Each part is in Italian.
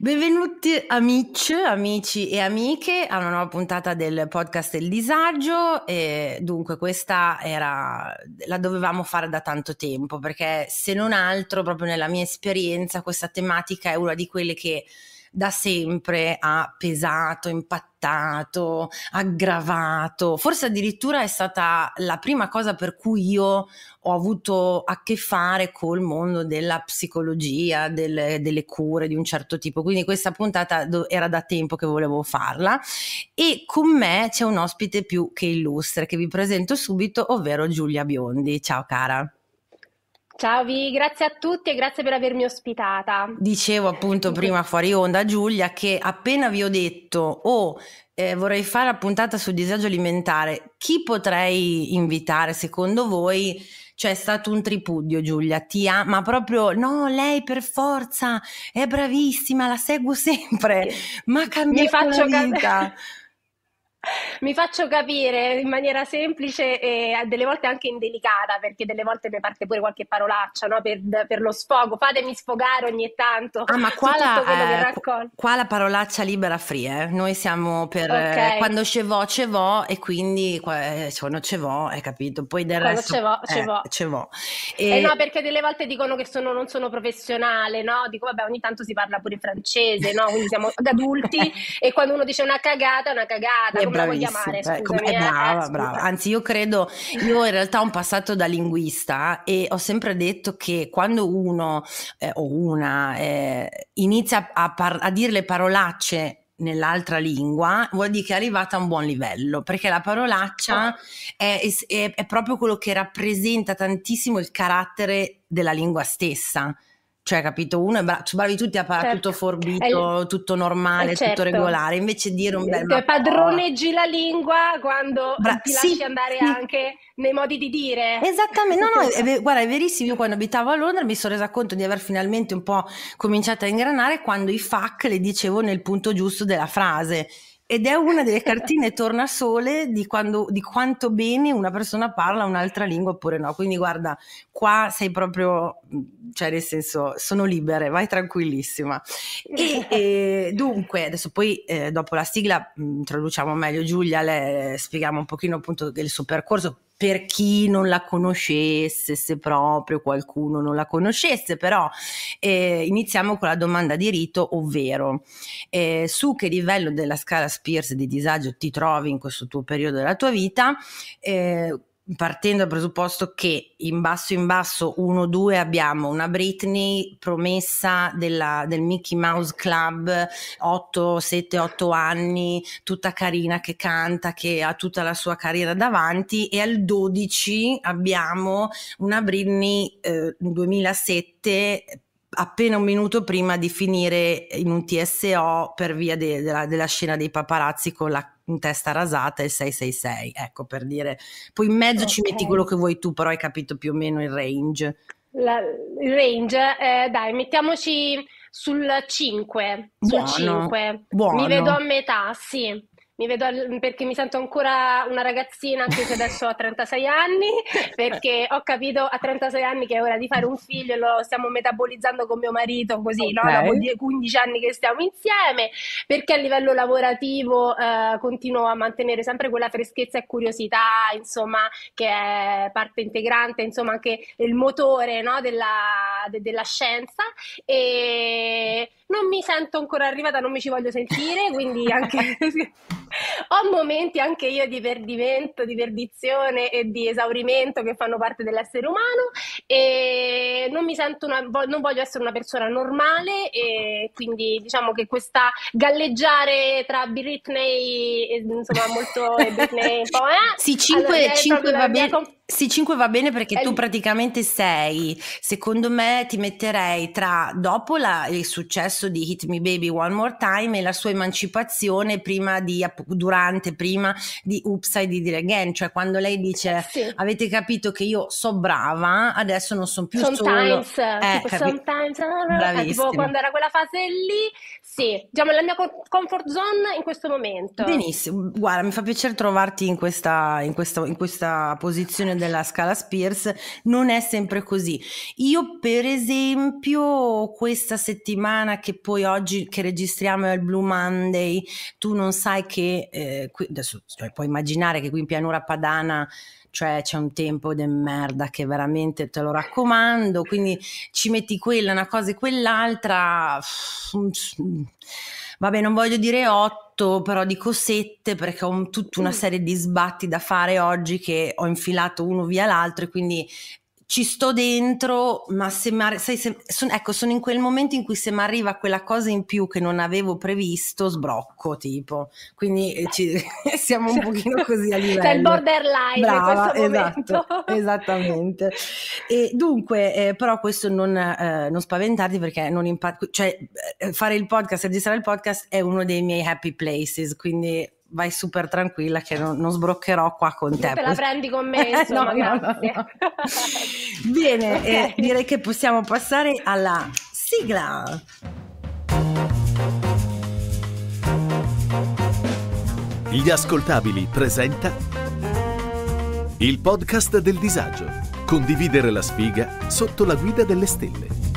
Benvenuti amici, amici e amiche a una nuova puntata del podcast Il Disagio. E dunque, questa era la dovevamo fare da tanto tempo, perché se non altro, proprio nella mia esperienza, questa tematica è una di quelle che da sempre ha pesato, impattato ricattato, aggravato, forse addirittura è stata la prima cosa per cui io ho avuto a che fare col mondo della psicologia, del, delle cure di un certo tipo, quindi questa puntata era da tempo che volevo farla e con me c'è un ospite più che illustre che vi presento subito, ovvero Giulia Biondi. Ciao cara. Ciao Vi, grazie a tutti e grazie per avermi ospitata. Dicevo appunto prima fuori onda Giulia che appena vi ho detto oh eh, vorrei fare la puntata sul disagio alimentare, chi potrei invitare secondo voi? Cioè è stato un tripudio Giulia, ti ama proprio, no lei per forza è bravissima, la seguo sempre, ma cambia la vita. Mi faccio capire in maniera semplice e eh, delle volte anche indelicata, perché delle volte mi parte pure qualche parolaccia no? per, per, lo sfogo. Fatemi sfogare ogni tanto. Ah, ma qua, la, eh, qua la, parolaccia libera free. Eh? Noi siamo per eh, okay. eh, quando ce vo, ce vo, e quindi quando eh, ce vo, hai capito? Poi del quando resto. Quando ce vo, ce vo. E... no, perché delle volte dicono che sono, non sono professionale, no? Dico, vabbè, ogni tanto si parla pure francese, no? Quindi siamo adulti e quando uno dice una cagata, è una cagata bravissima. Chiamare, cioè, come, brava, eh, eh, brava. Anzi, io credo, io in realtà ho un passato da linguista e ho sempre detto che quando uno eh, o una eh, inizia a, par- a dire le parolacce nell'altra lingua vuol dire che è arrivata a un buon livello perché la parolaccia oh. è, è, è, proprio quello che rappresenta tantissimo il carattere della lingua stessa cioè capito, uno è bra- cioè, bravi tutti a parlare certo. tutto forbito, eh, l- tutto normale, eh, certo. tutto regolare, invece dire un bel... Cioè, padroneggi la lingua quando Bra- ti sì. lasci andare anche nei modi di dire. Esattamente, no, no, è, è, guarda, è verissimo, io quando abitavo a Londra mi sono resa conto di aver finalmente un po' cominciato a ingranare quando i fac le dicevo nel punto giusto della frase ed è una delle cartine tornasole di, quando, di quanto bene una persona parla un'altra lingua oppure no. Quindi guarda, qua sei proprio, cioè nel senso, sono libere, vai tranquillissima. E, e dunque, adesso poi eh, dopo la sigla mm, introduciamo meglio Giulia, le spieghiamo un pochino appunto del suo percorso, per chi non la conoscesse, se proprio qualcuno non la conoscesse, però eh, iniziamo con la domanda di rito, ovvero eh, su che livello della scala Spears di disagio ti trovi in questo tuo periodo della tua vita, eh, partendo dal presupposto che in basso in basso 1-2 abbiamo una Britney promessa della, del Mickey Mouse Club 8, 7, 8 anni tutta carina che canta che ha tutta la sua carriera davanti e al 12 abbiamo una Britney eh, 2007 appena un minuto prima di finire in un TSO per via de- della, della scena dei paparazzi con la in testa rasata il 666, ecco per dire. Poi in mezzo okay. ci metti quello che vuoi tu, però hai capito più o meno il range. La, il range, eh, dai, mettiamoci sul 5, buono, sul 5. Buono. Mi vedo a metà, sì mi vedo al, perché mi sento ancora una ragazzina anche se adesso ho 36 anni perché ho capito a 36 anni che è ora di fare un figlio e lo stiamo metabolizzando con mio marito così okay. no? dopo 15 anni che stiamo insieme perché a livello lavorativo eh, continuo a mantenere sempre quella freschezza e curiosità insomma che è parte integrante insomma anche il motore no? della, de, della scienza e non mi sento ancora arrivata non mi ci voglio sentire quindi anche ho momenti anche io di verdimento, di verdizione e di esaurimento che fanno parte dell'essere umano e non mi sento una, non voglio essere una persona normale e quindi diciamo che questa galleggiare tra Britney e, insomma molto e Britney un eh? Sì, 5 allora, va bene. Comp- sì, 5 va bene perché tu praticamente sei, secondo me ti metterei tra dopo la, il successo di Hit Me Baby One More Time e la sua emancipazione prima di, durante, prima di Oops I Did It Again, cioè quando lei dice sì. avete capito che io so brava, adesso non sono più sometimes, solo. Eh, tipo, capi- ah, ah, ah, tipo quando era quella fase lì, sì, diciamo la mia comfort zone in questo momento. Benissimo, guarda mi fa piacere trovarti in questa, in questa, in questa posizione della Scala Spears, non è sempre così. Io per esempio questa settimana che poi oggi che registriamo è il Blue Monday, tu non sai che, eh, qui, adesso cioè, puoi immaginare che qui in pianura padana cioè c'è un tempo de merda che veramente te lo raccomando, quindi ci metti quella, una cosa e quell'altra, mm, vabbè non voglio dire otto sotto però di cosette perché ho un, tutta una mm. serie di sbatti da fare oggi che ho infilato uno via l'altro e quindi ci sto dentro, ma se, mi, sai, se son, ecco, sono in quel momento in cui se mi arriva quella cosa in più che non avevo previsto, sbrocco tipo. Quindi eh, ci, siamo un pochino certo. così a cioè, livello. C'è il borderline Brava, esatto, Esattamente. E dunque, eh, però questo non, eh, non, spaventarti perché non impatto, cioè eh, fare il podcast, registrare il podcast è uno dei miei happy places, quindi vai super tranquilla che non, non sbroccherò qua con te. Te la prendi con me, insomma, no, no, no, Bene, eh, okay. eh, direi che possiamo passare alla sigla. Gli ascoltabili presenta il podcast del disagio. Condividere la sfiga sotto la guida delle stelle.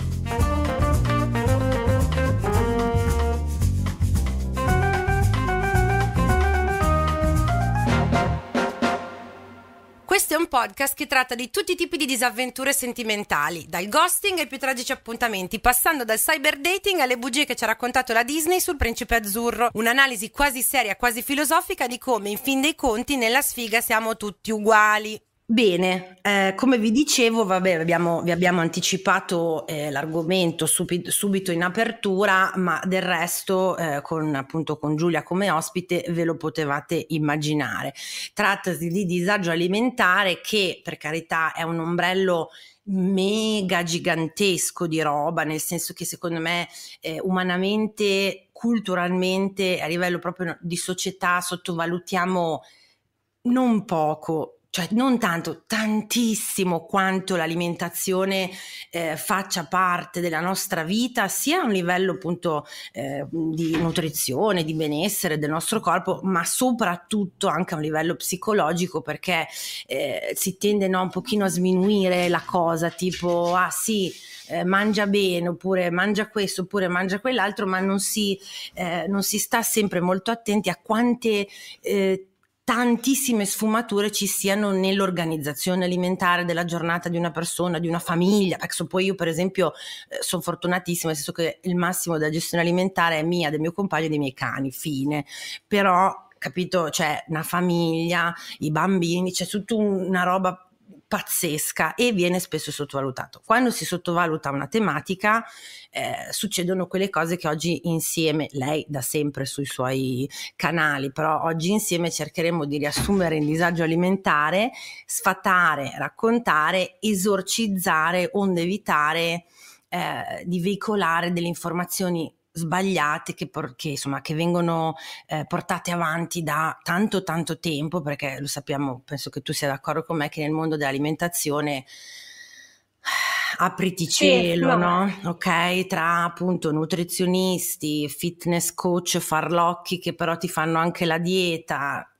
podcast che tratta di tutti i tipi di disavventure sentimentali, dal ghosting ai più tragici appuntamenti, passando dal cyber dating alle bugie che ci ha raccontato la Disney sul principe azzurro. Un'analisi quasi seria, quasi filosofica di come, in fin dei conti, nella sfiga siamo tutti uguali. Bene, eh, come vi dicevo, vabbè, abbiamo, vi abbiamo anticipato eh, l'argomento subito, subito, in apertura, ma del resto, eh, con, appunto con Giulia come ospite, ve lo potevate immaginare. Trattasi di disagio alimentare che, per carità, è un ombrello mega gigantesco di roba, nel senso che secondo me eh, umanamente, culturalmente, a livello proprio di società, sottovalutiamo non poco cioè non tanto, tantissimo quanto l'alimentazione eh, faccia parte della nostra vita, sia a un livello appunto eh, di nutrizione, di benessere del nostro corpo, ma soprattutto anche a un livello psicologico, perché eh, si tende no, un pochino a sminuire la cosa, tipo ah sì, eh, mangia bene, oppure mangia questo, oppure mangia quell'altro, ma non si, eh, non si sta sempre molto attenti a quante Eh, tantissime sfumature ci siano nell'organizzazione alimentare della giornata di una persona, di una famiglia. Adesso ecco, poi io per esempio eh, sono fortunatissima, nel senso che il massimo della gestione alimentare è mia, del mio compagno e dei miei cani, fine. Però capito, c'è cioè, una famiglia, i bambini, c'è tutta una roba pazzesca e viene spesso sottovalutato. Quando si sottovaluta una tematica eh, succedono quelle cose che oggi insieme, lei da sempre sui suoi canali, però oggi insieme cercheremo di riassumere il disagio alimentare, sfatare, raccontare, esorcizzare onde evitare eh, di veicolare delle informazioni sbagliate che, che, insomma, che vengono eh, portate avanti da tanto tanto tempo perché lo sappiamo penso che tu sia d'accordo con me che nel mondo dell'alimentazione apriti cielo, sì, no? Ok, tra appunto nutrizionisti, fitness coach, farlocchi che però ti fanno anche la dieta,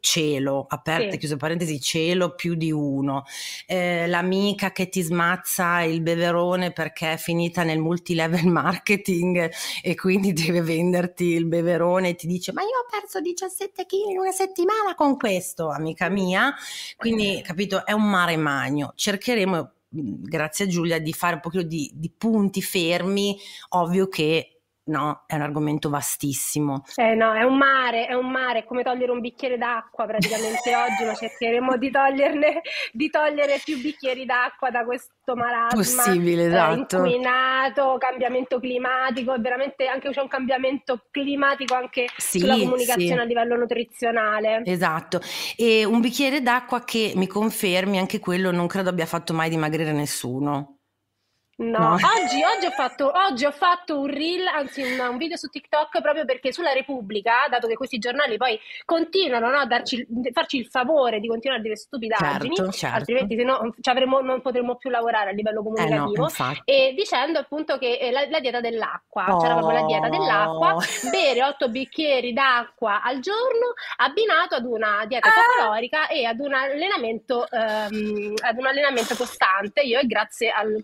cielo, aperte, sì. chiuse parentesi, cielo più di uno, eh, l'amica che ti smazza il beverone perché è finita nel multilevel marketing e quindi deve venderti il beverone e ti dice ma io ho perso 17 kg in una settimana con questo, amica mia, quindi eh. capito, è un mare magno, cercheremo grazie a Giulia di fare un pochino di, di punti fermi, ovvio che no, è un argomento vastissimo. Eh no, è un mare, è un mare, è come togliere un bicchiere d'acqua praticamente oggi, ma cercheremo di, toglierne, di togliere più bicchieri d'acqua da questo marasma Possibile, eh, esatto. eh, inquinato, cambiamento climatico, veramente anche c'è un cambiamento climatico anche sì, sulla comunicazione sì. a livello nutrizionale. Esatto, e un bicchiere d'acqua che mi confermi, anche quello non credo abbia fatto mai dimagrire nessuno. No, no. Oggi, oggi, ho fatto, oggi, ho fatto, un reel, anzi un, un, video su TikTok proprio perché sulla Repubblica, dato che questi giornali poi continuano no, a darci, farci il favore di continuare a dire stupidaggini, certo, certo. altrimenti se no non potremmo più lavorare a livello comunicativo, eh no, e dicendo appunto che eh, la, la dieta dell'acqua, oh. c'era proprio la dieta oh. dell'acqua, bere 8 bicchieri d'acqua al giorno abbinato ad una dieta ah. calorica e ad un allenamento, ehm, ad un allenamento costante, io e grazie al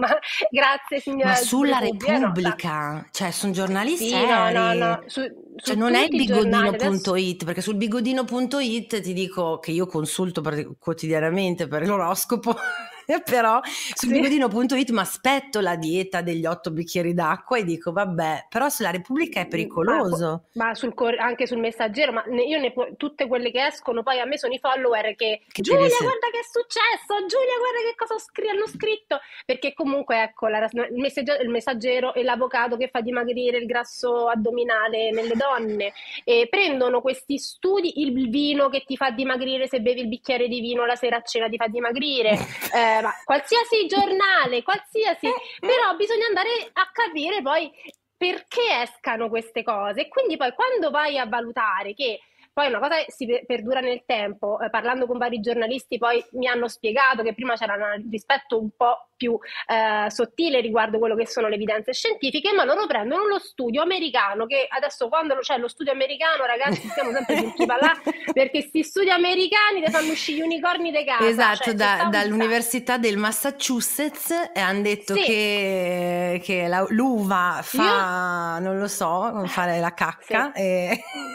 insomma. Grazie signora. Ma sulla Repubblica, no, cioè sono giornali sì, No, no, no. Su, cioè, non è il bigodino.it, adesso... perché sul bigodino.it ti dico che io consulto quotidianamente per l'oroscopo. però su bigodino.it mi aspetto la dieta degli otto bicchieri d'acqua e dico vabbè, però sulla Repubblica è pericoloso. Ma, ma sul cor- anche sul messaggero, ma ne, io ne po- tutte quelle che escono, poi a me sono i follower che, che Giulia guarda che è successo, Giulia guarda che cosa scri- hanno scritto, perché comunque ecco la, il, messaggero, il messaggero e l'avvocato che fa dimagrire il grasso addominale nelle donne, e prendono questi studi, il vino che ti fa dimagrire se bevi il bicchiere di vino la sera a cena ti fa dimagrire. Eh, eh, ma qualsiasi giornale, qualsiasi, eh, eh. però bisogna andare a capire poi perché escano queste cose. E quindi poi quando vai a valutare che poi una cosa si perdura nel tempo, eh, parlando con vari giornalisti poi mi hanno spiegato che prima c'era un rispetto un po' più eh, sottile riguardo quello che sono le evidenze scientifiche, ma loro prendono lo studio americano che adesso quando c'è cioè, lo studio americano ragazzi stiamo sempre sul chi là perché sti studi americani ti fanno uscire gli unicorni dei casa. Esatto, cioè, da, dall'Università del Massachusetts e eh, hanno detto sì. che, che la, l'uva fa, Io... non lo so, fare la cacca. Sì. E...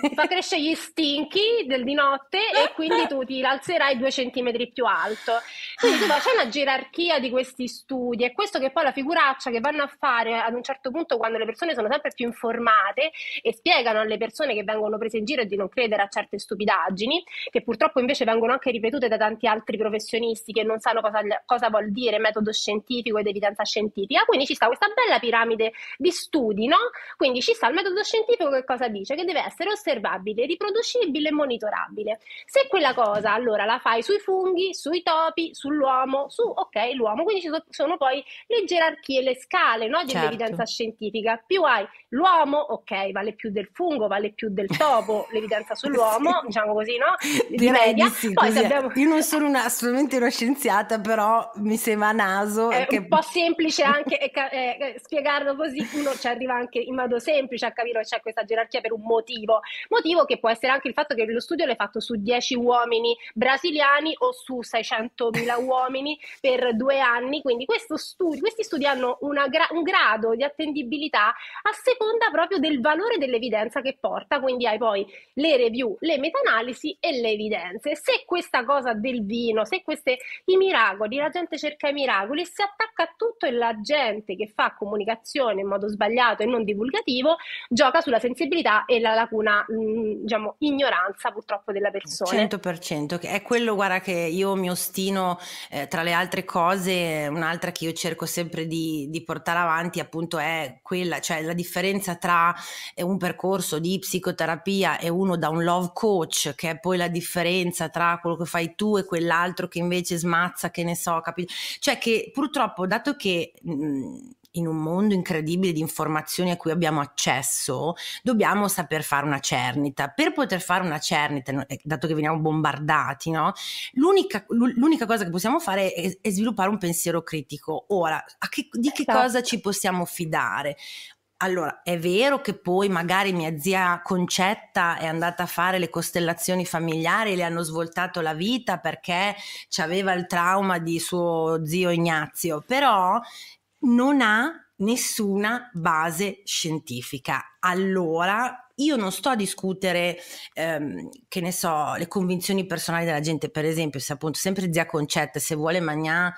Eh. fa crescere gli stili trinchi del, di notte e quindi tu ti alzerai due centimetri più alto. Quindi tu, c'è una gerarchia di questi studi e questo che poi la figuraccia che vanno a fare ad un certo punto quando le persone sono sempre più informate e spiegano alle persone che vengono prese in giro di non credere a certe stupidaggini, che purtroppo invece vengono anche ripetute da tanti altri professionisti che non sanno cosa, cosa vuol dire metodo scientifico ed evidenza scientifica. Quindi ci sta questa bella piramide di studi, no? Quindi ci sta il metodo scientifico che cosa dice? Che deve essere osservabile, riproducibile riconoscibile e monitorabile. Se quella cosa allora la fai sui funghi, sui topi, sull'uomo, su ok, l'uomo, quindi ci sono poi le gerarchie, le scale no, dell'evidenza certo. scientifica. Più hai l'uomo, ok, vale più del fungo, vale più del topo, l'evidenza sull'uomo, sì. diciamo così, no? Di Direi media. Di sì, poi abbiamo... Io non sono una, assolutamente una scienziata, però mi sembra naso. È che... un po' semplice anche eh, eh, spiegarlo così, uno ci arriva anche in modo semplice a capire che c'è questa gerarchia per un motivo, motivo che può essere anche anche il fatto che lo studio l'hai fatto su 10 uomini brasiliani o su 600.000 uomini per due anni, quindi studio, questi studi hanno gra- un grado di attendibilità a seconda proprio del valore dell'evidenza che porta, quindi hai poi le review, le meta-analisi e le evidenze. Se questa cosa del vino, se queste, i miracoli, la gente cerca i miracoli e si attacca a tutto e la gente che fa comunicazione in modo sbagliato e non divulgativo gioca sulla sensibilità e la lacuna, mm, diciamo, in l'ignoranza purtroppo della persona. 100%, che è quello guarda che io mi ostino eh, tra le altre cose, un'altra che io cerco sempre di, di, portare avanti appunto è quella, cioè la differenza tra eh, un percorso di psicoterapia e uno da un love coach, che è poi la differenza tra quello che fai tu e quell'altro che invece smazza, che ne so, capito? Cioè che purtroppo dato che... Mh, mm, in un mondo incredibile di informazioni a cui abbiamo accesso, dobbiamo saper fare una cernita. Per poter fare una cernita, eh, dato che veniamo bombardati, no? l'unica, l'unica, cosa che possiamo fare è, è sviluppare un pensiero critico. Ora, che, di che esatto. cosa ci possiamo fidare? Allora, è vero che poi magari mia zia Concetta è andata a fare le costellazioni familiari, le hanno svoltato la vita perché aveva il trauma di suo zio Ignazio, però non ha nessuna base scientifica. Allora io non sto a discutere, ehm, che ne so, le convinzioni personali della gente, per esempio, se appunto sempre zia Concetta, se vuole mangiare,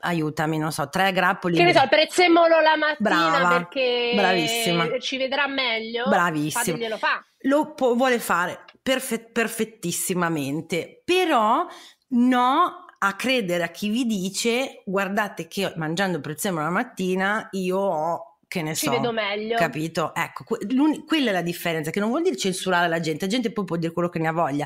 aiutami, non so, tre grappoli. Che ne so, prezzemolo la mattina Brava, perché bravissima. ci vedrà meglio. Bravissimo. Glielo fa. Lo può, vuole fare perfett- perfettissimamente, però no a credere a chi vi dice guardate che mangiando il prezzemolo la mattina io ho che ne Ci so, vedo meglio. capito? Ecco, quella è la differenza, che non vuol dire censurare la gente, la gente poi può dire quello che ne ha voglia,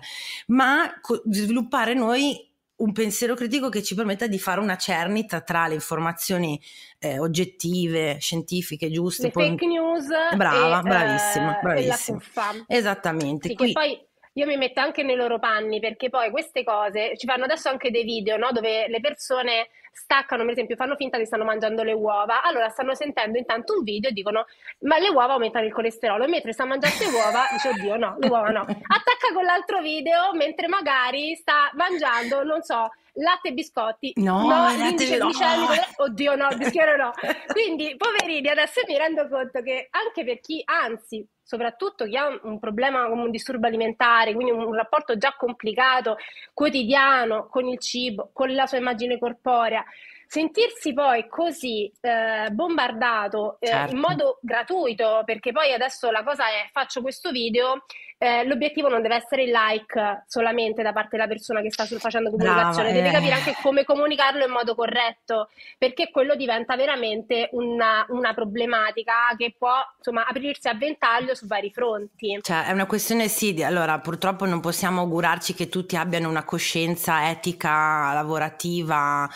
ma co- sviluppare noi un pensiero critico che ci permetta di fare una cernita tra le informazioni eh, oggettive, scientifiche, giuste. Le poi... fake news. Brava, e, eh, bravissima, bravissima. E la Esattamente. Sì, Qui... poi io mi metto anche nei loro panni perché poi queste cose ci fanno adesso anche dei video no? dove le persone staccano, per esempio, fanno finta che stanno mangiando le uova, allora stanno sentendo intanto un video e dicono ma le uova aumentano il colesterolo, e mentre sta mangiando le uova dice oddio no, le uova no, attacca con l'altro video mentre magari sta mangiando, non so, latte e biscotti. No, no l'indice no. glicemico, oddio no, il bischiero no. Quindi, poverini, adesso mi rendo conto che anche per chi, anzi, soprattutto chi ha un problema come un disturbo alimentare, quindi un, un, rapporto già complicato, quotidiano con il cibo, con la sua immagine corporea, sentirsi poi così eh, bombardato eh, certo. in modo gratuito, perché poi adesso la cosa è faccio questo video eh, l'obiettivo non deve essere il like solamente da parte della persona che sta sul facendo comunicazione, Brava, deve eh. capire anche come comunicarlo in modo corretto, perché quello diventa veramente una, una problematica che può insomma, aprirsi a ventaglio su vari fronti. Cioè, è una questione sì, di, allora purtroppo non possiamo augurarci che tutti abbiano una coscienza etica, lavorativa ah,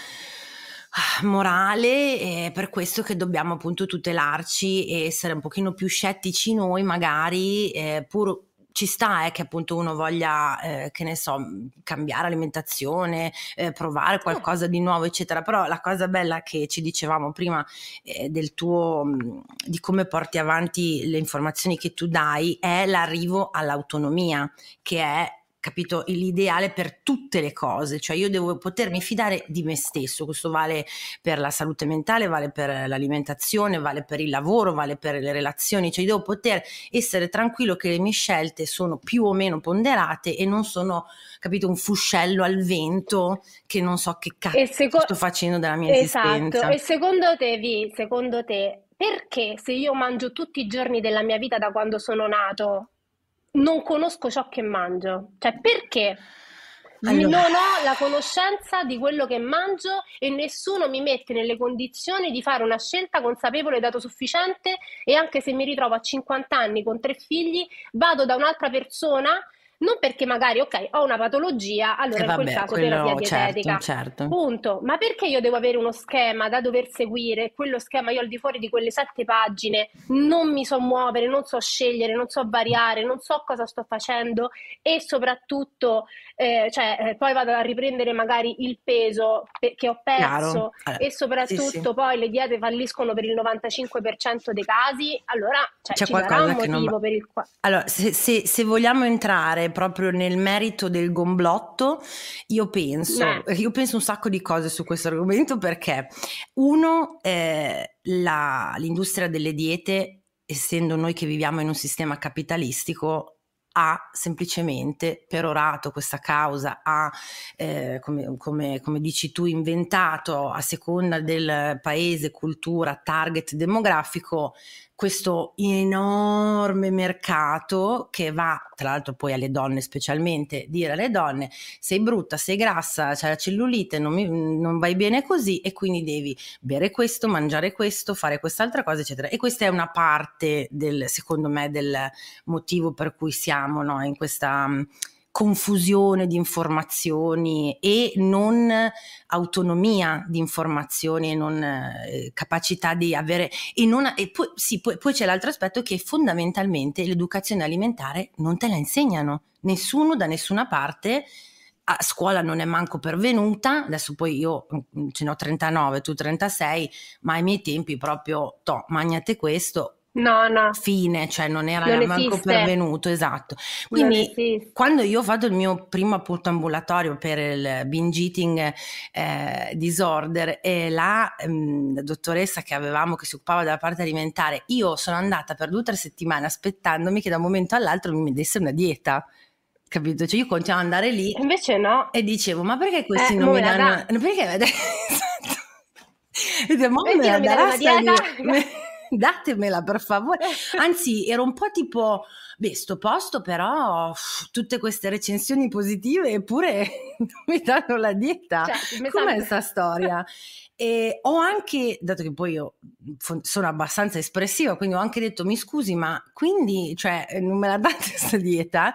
morale e per questo che dobbiamo appunto tutelarci e essere un pochino più scettici noi magari eh, pur ci sta eh, che appunto uno voglia, eh, che ne so, cambiare alimentazione, eh, provare qualcosa di nuovo, eccetera. Però la cosa bella che ci dicevamo prima eh, del tuo, mm, di come porti avanti le informazioni che tu dai è l'arrivo all'autonomia, che è capito, l'ideale per tutte le cose, cioè io devo potermi fidare di me stesso, questo vale per la salute mentale, vale per l'alimentazione, vale per il lavoro, vale per le relazioni, cioè io devo poter essere tranquillo che le mie scelte sono più o meno ponderate e non sono, capito, un fuscello al vento che non so che cazzo seco- sto facendo della mia esatto. esistenza. E secondo te, Vi, secondo te, perché se io mangio tutti i giorni della mia vita da quando sono nato, non conosco ciò che mangio. Cioè, perché? Allora. Non ho la conoscenza di quello che mangio e nessuno mi mette nelle condizioni di fare una scelta consapevole e dato sufficiente e anche se mi ritrovo a 50 anni con tre figli, vado da un'altra persona non perché magari, ok, ho una patologia, allora eh vabbè, in quel caso quello, terapia certo, dietetica. Certo, certo. Punto. Ma perché io devo avere uno schema da dover seguire? Quello schema io al di fuori di quelle sette pagine non mi so muovere, non so scegliere, non so variare, non so cosa sto facendo e soprattutto eh, cioè, eh, poi vado a riprendere magari il peso che ho perso allora, eh, e soprattutto sì, sì. poi le diete falliscono per il 95% dei casi, allora cioè, c'è qualcosa che non Per il... quale Allora, se, se, se vogliamo entrare proprio nel merito del gomblotto, io penso, eh. Eh, io penso un sacco di cose su questo argomento perché uno, eh, la, l'industria delle diete, essendo noi che viviamo in un sistema capitalistico, ha semplicemente perorato questa causa, ha, eh, come, come, come, dici tu, inventato a seconda del paese, cultura, target demografico, questo enorme mercato che va, tra l'altro poi alle donne specialmente, dire alle donne sei brutta, sei grassa, c'è la cellulite, non, mi, non vai bene così e quindi devi bere questo, mangiare questo, fare quest'altra cosa, eccetera. E questa è una parte, del, secondo me, del motivo per cui siamo no, in questa confusione di informazioni e non autonomia di informazioni e non eh, capacità di avere e, non, e poi, sì, poi, poi c'è l'altro aspetto che fondamentalmente l'educazione alimentare non te la insegnano nessuno da nessuna parte a scuola non è manco pervenuta, adesso poi io mm, ce ne ho 39, tu 36, ma ai miei tempi proprio, to, magnate questo, No, no. fine, cioè non era non manco pervenuto, esatto. Quindi quando io ho fatto il mio primo appunto ambulatorio per il binge eating eh, disorder e la mh, mm, dottoressa che avevamo che si occupava della parte alimentare, io sono andata per due o tre settimane aspettandomi che da un momento all'altro mi desse una dieta capito? Cioè io continuavo ad andare lì. Invece no. E dicevo, ma perché questi eh, non mi danno... Perché? Esatto. Ed è, ma mi la darà dieta? datemela per favore. Anzi, ero un po' tipo, beh, sto posto però tutte queste recensioni positive eppure mi danno la dieta. Cioè, Com'è questa storia? E ho anche, dato che poi io sono abbastanza espressiva, quindi ho anche detto mi scusi, ma quindi cioè, non me la date questa dieta?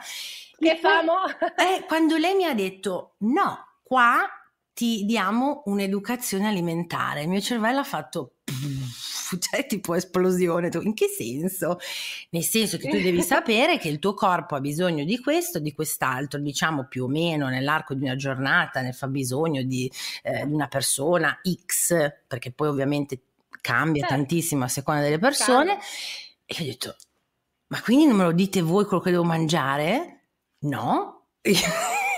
Che e famo! Poi, eh, quando lei mi ha detto no, qua ti diamo un'educazione alimentare, il mio cervello ha fatto... Pff, cioè tipo esplosione. In che senso? Nel senso che tu devi sapere che il tuo corpo ha bisogno di questo, di quest'altro, diciamo più o meno nell'arco di una giornata, ne fa bisogno di, eh, una persona X, perché poi ovviamente cambia eh. tantissimo a seconda delle persone. Cambia. E io ho detto, ma quindi non me lo dite voi quello che devo mangiare? No.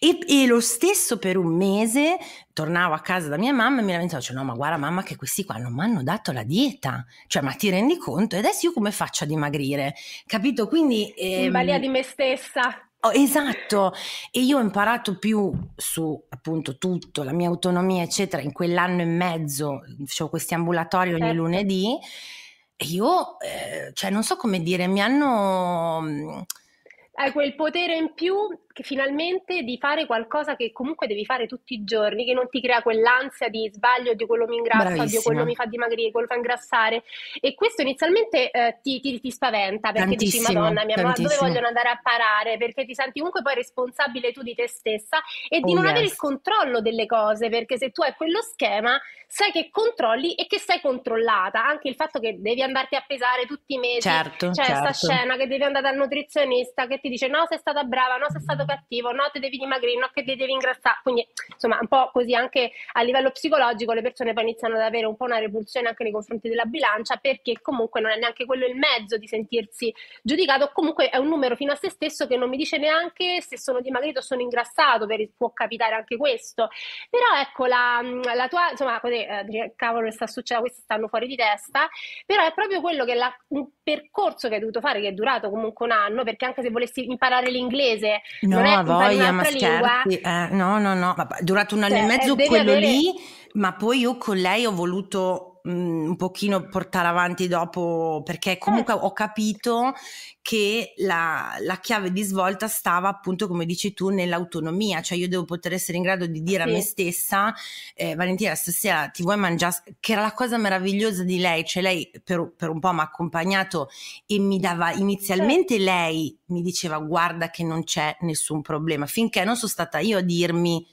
e, e, lo stesso per un mese tornavo a casa da mia mamma e mi lamentavo, cioè no ma guarda mamma che questi qua non mi hanno dato la dieta, cioè ma ti rendi conto? E adesso io come faccio a dimagrire? Capito? Quindi... Ehm... In balia ehm, di me stessa. Oh, esatto, e io ho imparato più su appunto tutto, la mia autonomia eccetera, in quell'anno e mezzo, facevo questi ambulatori ogni certo. lunedì, e io, eh, cioè non so come dire, mi hanno... Mm, Hai quel potere in più finalmente di fare qualcosa che comunque devi fare tutti i giorni, che non ti crea quell'ansia di sbaglio, di quello mi ingrassa, Bravissima. di quello mi fa dimagrire, quello fa ingrassare. E questo inizialmente eh, ti, ti, ti, spaventa perché tantissimo, dici Madonna mia, ma dove vogliono andare a parare? Perché ti senti comunque poi responsabile tu di te stessa e di oh, non yes. avere il controllo delle cose, perché se tu hai quello schema sai che controlli e che sei controllata. Anche il fatto che devi andarti a pesare tutti i mesi, certo, c'è certo. sta scena che devi andare dal nutrizionista che ti dice no sei stata brava, no sei stata cattivo, no te devi dimagrire, no che ti devi ingrassare, quindi insomma un po' così anche a livello psicologico le persone poi iniziano ad avere un po' una repulsione anche nei confronti della bilancia perché comunque non è neanche quello il mezzo di sentirsi giudicato, comunque è un numero fino a se stesso che non mi dice neanche se sono dimagrito o sono ingrassato, per, può capitare anche questo, però ecco la, la tua, insomma, così, eh, cavolo sta succedendo, cioè, questi stanno fuori di testa, però è proprio quello che la, un percorso che hai dovuto fare che è durato comunque un anno, perché anche se volessi imparare l'inglese, no, non è voglia, ma scherzi. Eh, no, no, no, ma durato un cioè, anno cioè, e mezzo eh, quello avere... lì, ma poi io con lei ho voluto mh, mhmm, un pochino portare avanti dopo, perché eh. comunque eh. ho capito che la, la, chiave di svolta stava appunto, come dici tu, nell'autonomia, cioè io devo poter essere in grado di dire sì. a me stessa, eh, Valentina, stasera ti vuoi mangiare, che era la cosa meravigliosa di lei, cioè lei per, per un po' mi ha accompagnato e mi dava, inizialmente sì. Certo. lei mi diceva guarda che non c'è nessun problema, finché non sono stata io a dirmi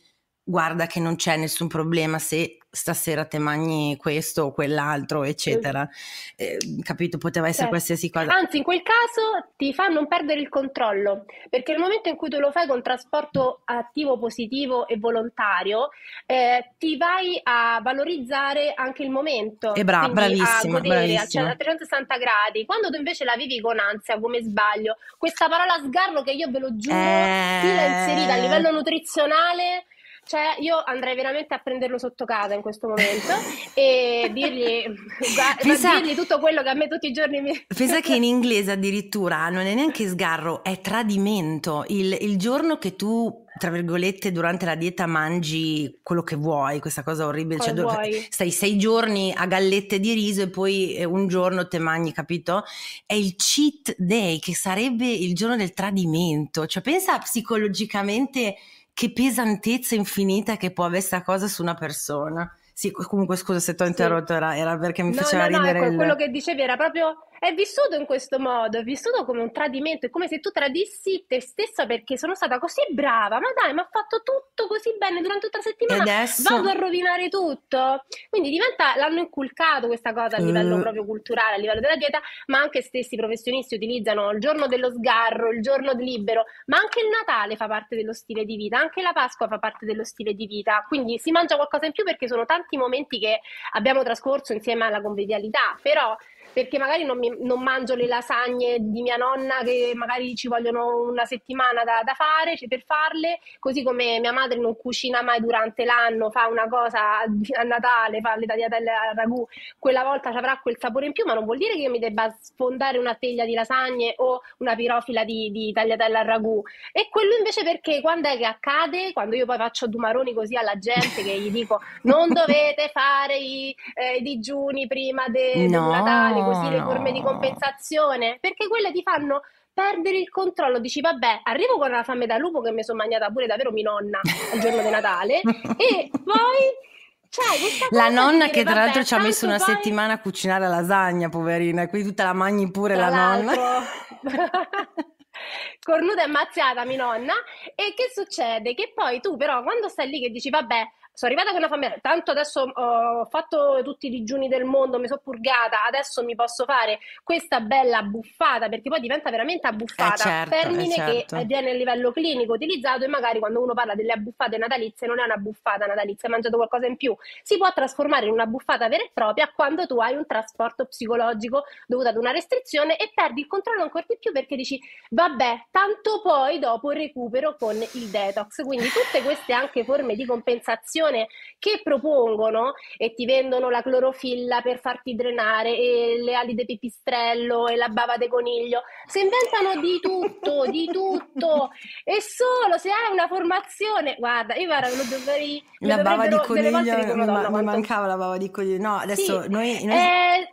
guarda che non c'è nessun problema se stasera te mangi questo o quell'altro, eccetera. Eh, capito? Poteva essere certo. qualsiasi cosa. Anzi, in quel caso ti fa non perdere il controllo, perché nel momento in cui tu lo fai con trasporto attivo, positivo e volontario, eh, ti vai a valorizzare anche il momento. E ah, brava, cioè, bravissima, a godere, bravissima. A 360 gradi. Quando tu invece la vivi con ansia, come sbaglio, questa parola sgarro che io ve lo giuro, eh... chi l'ha inserita a eh. livello nutrizionale cioè, io andrei veramente a prenderlo sotto casa in questo momento e dirgli, guarda, pensa, dirgli tutto quello che a me tutti i giorni mi... pensa che in inglese addirittura non è neanche sgarro, è tradimento. il, il giorno che tu tra virgolette, durante la dieta mangi quello che vuoi, questa cosa orribile. Cioè, vuoi. Stai sei giorni a gallette di riso e poi eh, un giorno te mangi, capito? È il cheat day, che sarebbe il giorno del tradimento. Cioè, pensa psicologicamente che pesantezza infinita che può avere questa cosa su una persona. Sì, comunque scusa se ti ho interrotto, sì. era, era, perché mi no, faceva no, ridere. No, ecco, il... quello che dicevi era proprio è vissuto in questo modo, è vissuto come un tradimento, è come se tu tradissi te stessa perché sono stata così brava, ma dai, ma ha fatto tutto così bene durante tutta la settimana, adesso... vado a rovinare tutto. Quindi diventa, l'hanno inculcato questa cosa a mm. livello uh... proprio culturale, a livello della dieta, ma anche stessi professionisti utilizzano il giorno dello sgarro, il giorno libero, ma anche il Natale fa parte dello stile di vita, anche la Pasqua fa parte dello stile di vita, quindi si mangia qualcosa in più perché sono tanti momenti che abbiamo trascorso insieme alla convivialità, però perché magari non, mi, non, mangio le lasagne di mia nonna che magari ci vogliono una settimana da, da fare cioè per farle, così come mia madre non cucina mai durante l'anno, fa una cosa a Natale, fa le tagliatelle al ragù, quella volta ci avrà quel sapore in più, ma non vuol dire che io mi debba sfondare una teglia di lasagne o una pirofila di, di tagliatelle al ragù. E quello invece perché quando è che accade, quando io poi faccio dumaroni così alla gente che gli dico non dovete fare i, eh, digiuni prima del no. Natale, così le no. forme di compensazione, perché quelle ti fanno perdere il controllo, dici vabbè, arrivo con la fame da lupo che mi sono mangiata pure davvero mia nonna il giorno di Natale e poi cioè, la nonna che tra l'altro ci ha messo una poi... settimana a cucinare la lasagna, poverina, quindi tu te la mangi pure tra la nonna. Cornuta e mazziata, mia nonna. E che succede? Che poi tu però quando stai lì che dici vabbè, sono arrivata con la fame, tanto adesso oh, ho fatto tutti i digiuni del mondo, mi sono purgata, adesso mi posso fare questa bella abbuffata, perché poi diventa veramente abbuffata, eh, certo, eh, termine certo. che eh, viene a livello clinico utilizzato e magari quando uno parla delle abbuffate natalizie non è una buffata natalizia, hai mangiato qualcosa in più, si può trasformare in una buffata vera e propria quando tu hai un trasporto psicologico dovuto ad una restrizione e perdi il controllo ancora di più perché dici vabbè, tanto poi dopo recupero con il detox, quindi tutte queste anche forme di compensazione idratazione che propongono e ti vendono la clorofilla per farti drenare e le ali di pipistrello e la bava de coniglio. Si inventano di tutto, di tutto. E solo se hai una formazione, guarda, io guarda, lo dovrei... La bava di coniglio, mi, ma, mi mancava la bava di coniglio. No, adesso sì. noi... noi... Eh,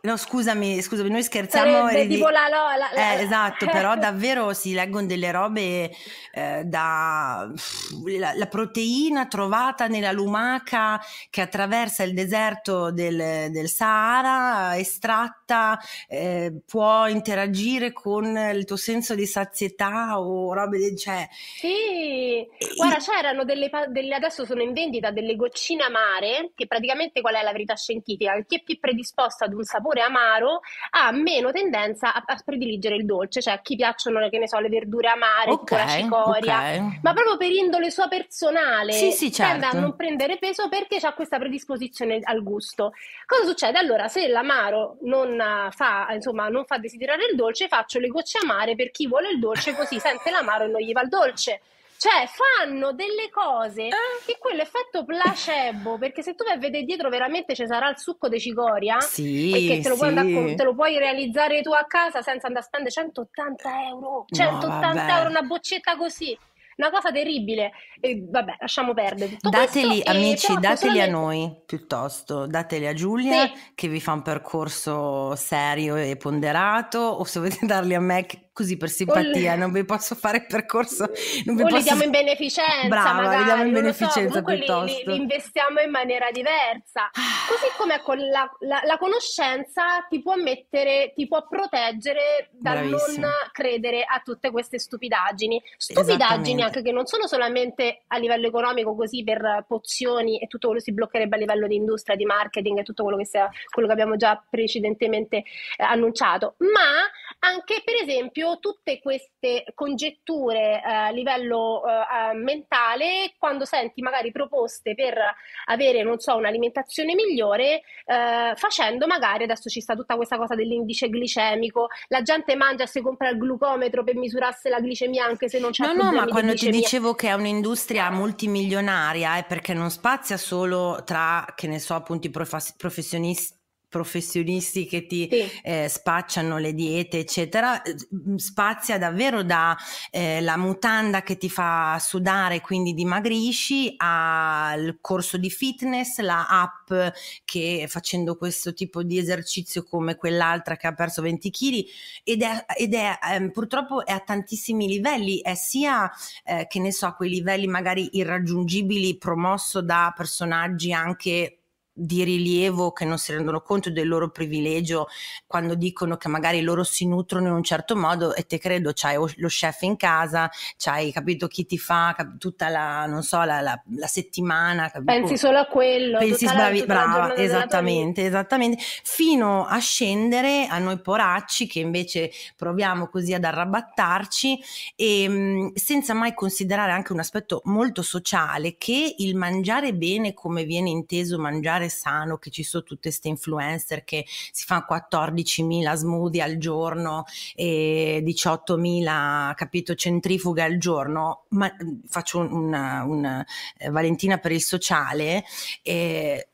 No, scusami, scusami, noi scherziamo. Sarebbe, tipo la, la, la, eh, esatto, però davvero si leggono delle robe eh, da la, proteina trovata nella lumaca che attraversa il deserto del, del Sahara, estratta, eh, può interagire con il tuo senso di sazietà o robe del cioè. Sì, guarda, c'erano delle, delle, adesso sono in vendita delle goccine amare, che praticamente qual è la verità scientifica? Chi è più predisposto ad un sapore sapore amaro ha meno tendenza a, a prediligere il dolce, cioè a chi piacciono le, che ne so, le verdure amare, okay, la cicoria, okay. ma proprio per indole sua personale sì, sì, certo. tende a certo. non prendere peso perché ha questa predisposizione al gusto. Cosa succede? Allora, se l'amaro non eh, fa, insomma, non fa desiderare il dolce, faccio le gocce amare per chi vuole il dolce, così sente l'amaro e non gli va il dolce. Cioè, fanno delle cose eh? che quell'effetto placebo, perché se tu vai a vedere dietro veramente ci sarà il succo di cicoria sì, e te lo, sì. puoi a, te lo, puoi realizzare tu a casa senza andare a spendere 180 euro, 180 no, euro una boccetta così. Una cosa terribile, e vabbè, lasciamo perdere. Tutto dateli, questo, amici, dateli solamente... a noi piuttosto, dateli a Giulia sì. che vi fa un percorso serio e ponderato, o se volete darli a me che così per simpatia, le... non vi posso fare il percorso. Non vi o posso... li diamo in beneficenza, Brava, magari, li diamo in beneficenza so, piuttosto. Li, li, investiamo in maniera diversa. Ah. Così come con ecco, la, la, la conoscenza ti può mettere, ti può proteggere dal non credere a tutte queste stupidaggini. Stupidaggini anche che non sono solamente a livello economico così per pozioni e tutto quello che si bloccherebbe a livello di industria, di marketing e tutto quello che, sia, quello che abbiamo già precedentemente eh, annunciato, ma anche per esempio tutte queste congetture eh, a livello eh, mentale quando senti magari proposte per avere, non so, un'alimentazione migliore, eh, facendo magari, adesso ci sta tutta questa cosa dell'indice glicemico, la gente mangia se compra il glucometro per misurarsi la glicemia anche se non c'è No, no, ma quando ti dicevo che è un'industria multimilionaria è perché non spazia solo tra, che ne so, appunto i professionisti professionisti che ti sì. eh, spacciano le diete eccetera mm, spazia davvero da eh, mutanda che ti fa sudare quindi dimagrisci al corso di fitness la app che facendo questo tipo di esercizio come quell'altra che ha perso 20 kg ed è, ed è eh, purtroppo è a tantissimi livelli è sia eh, che ne so a quei livelli magari irraggiungibili promosso da personaggi anche di rilievo che non si rendono conto del loro privilegio quando dicono che magari loro si nutrono in un certo modo e te credo c'hai lo chef in casa, c'hai capito chi ti fa cap- tutta la, non so, la, la, la settimana. Cap- pensi boh. solo a quello. Pensi sbravi- brava, esattamente, esattamente, fino a scendere a noi poracci che invece proviamo così ad arrabattarci e ehm, mh, senza mai considerare anche un aspetto molto sociale che il mangiare bene come viene inteso mangiare mangiare sano, che ci sono tutte queste influencer che si fanno 14.000 smoothie al giorno e 18.000, capito, centrifughe al giorno, ma mhmm, faccio una, una eh, Valentina per il sociale, eh,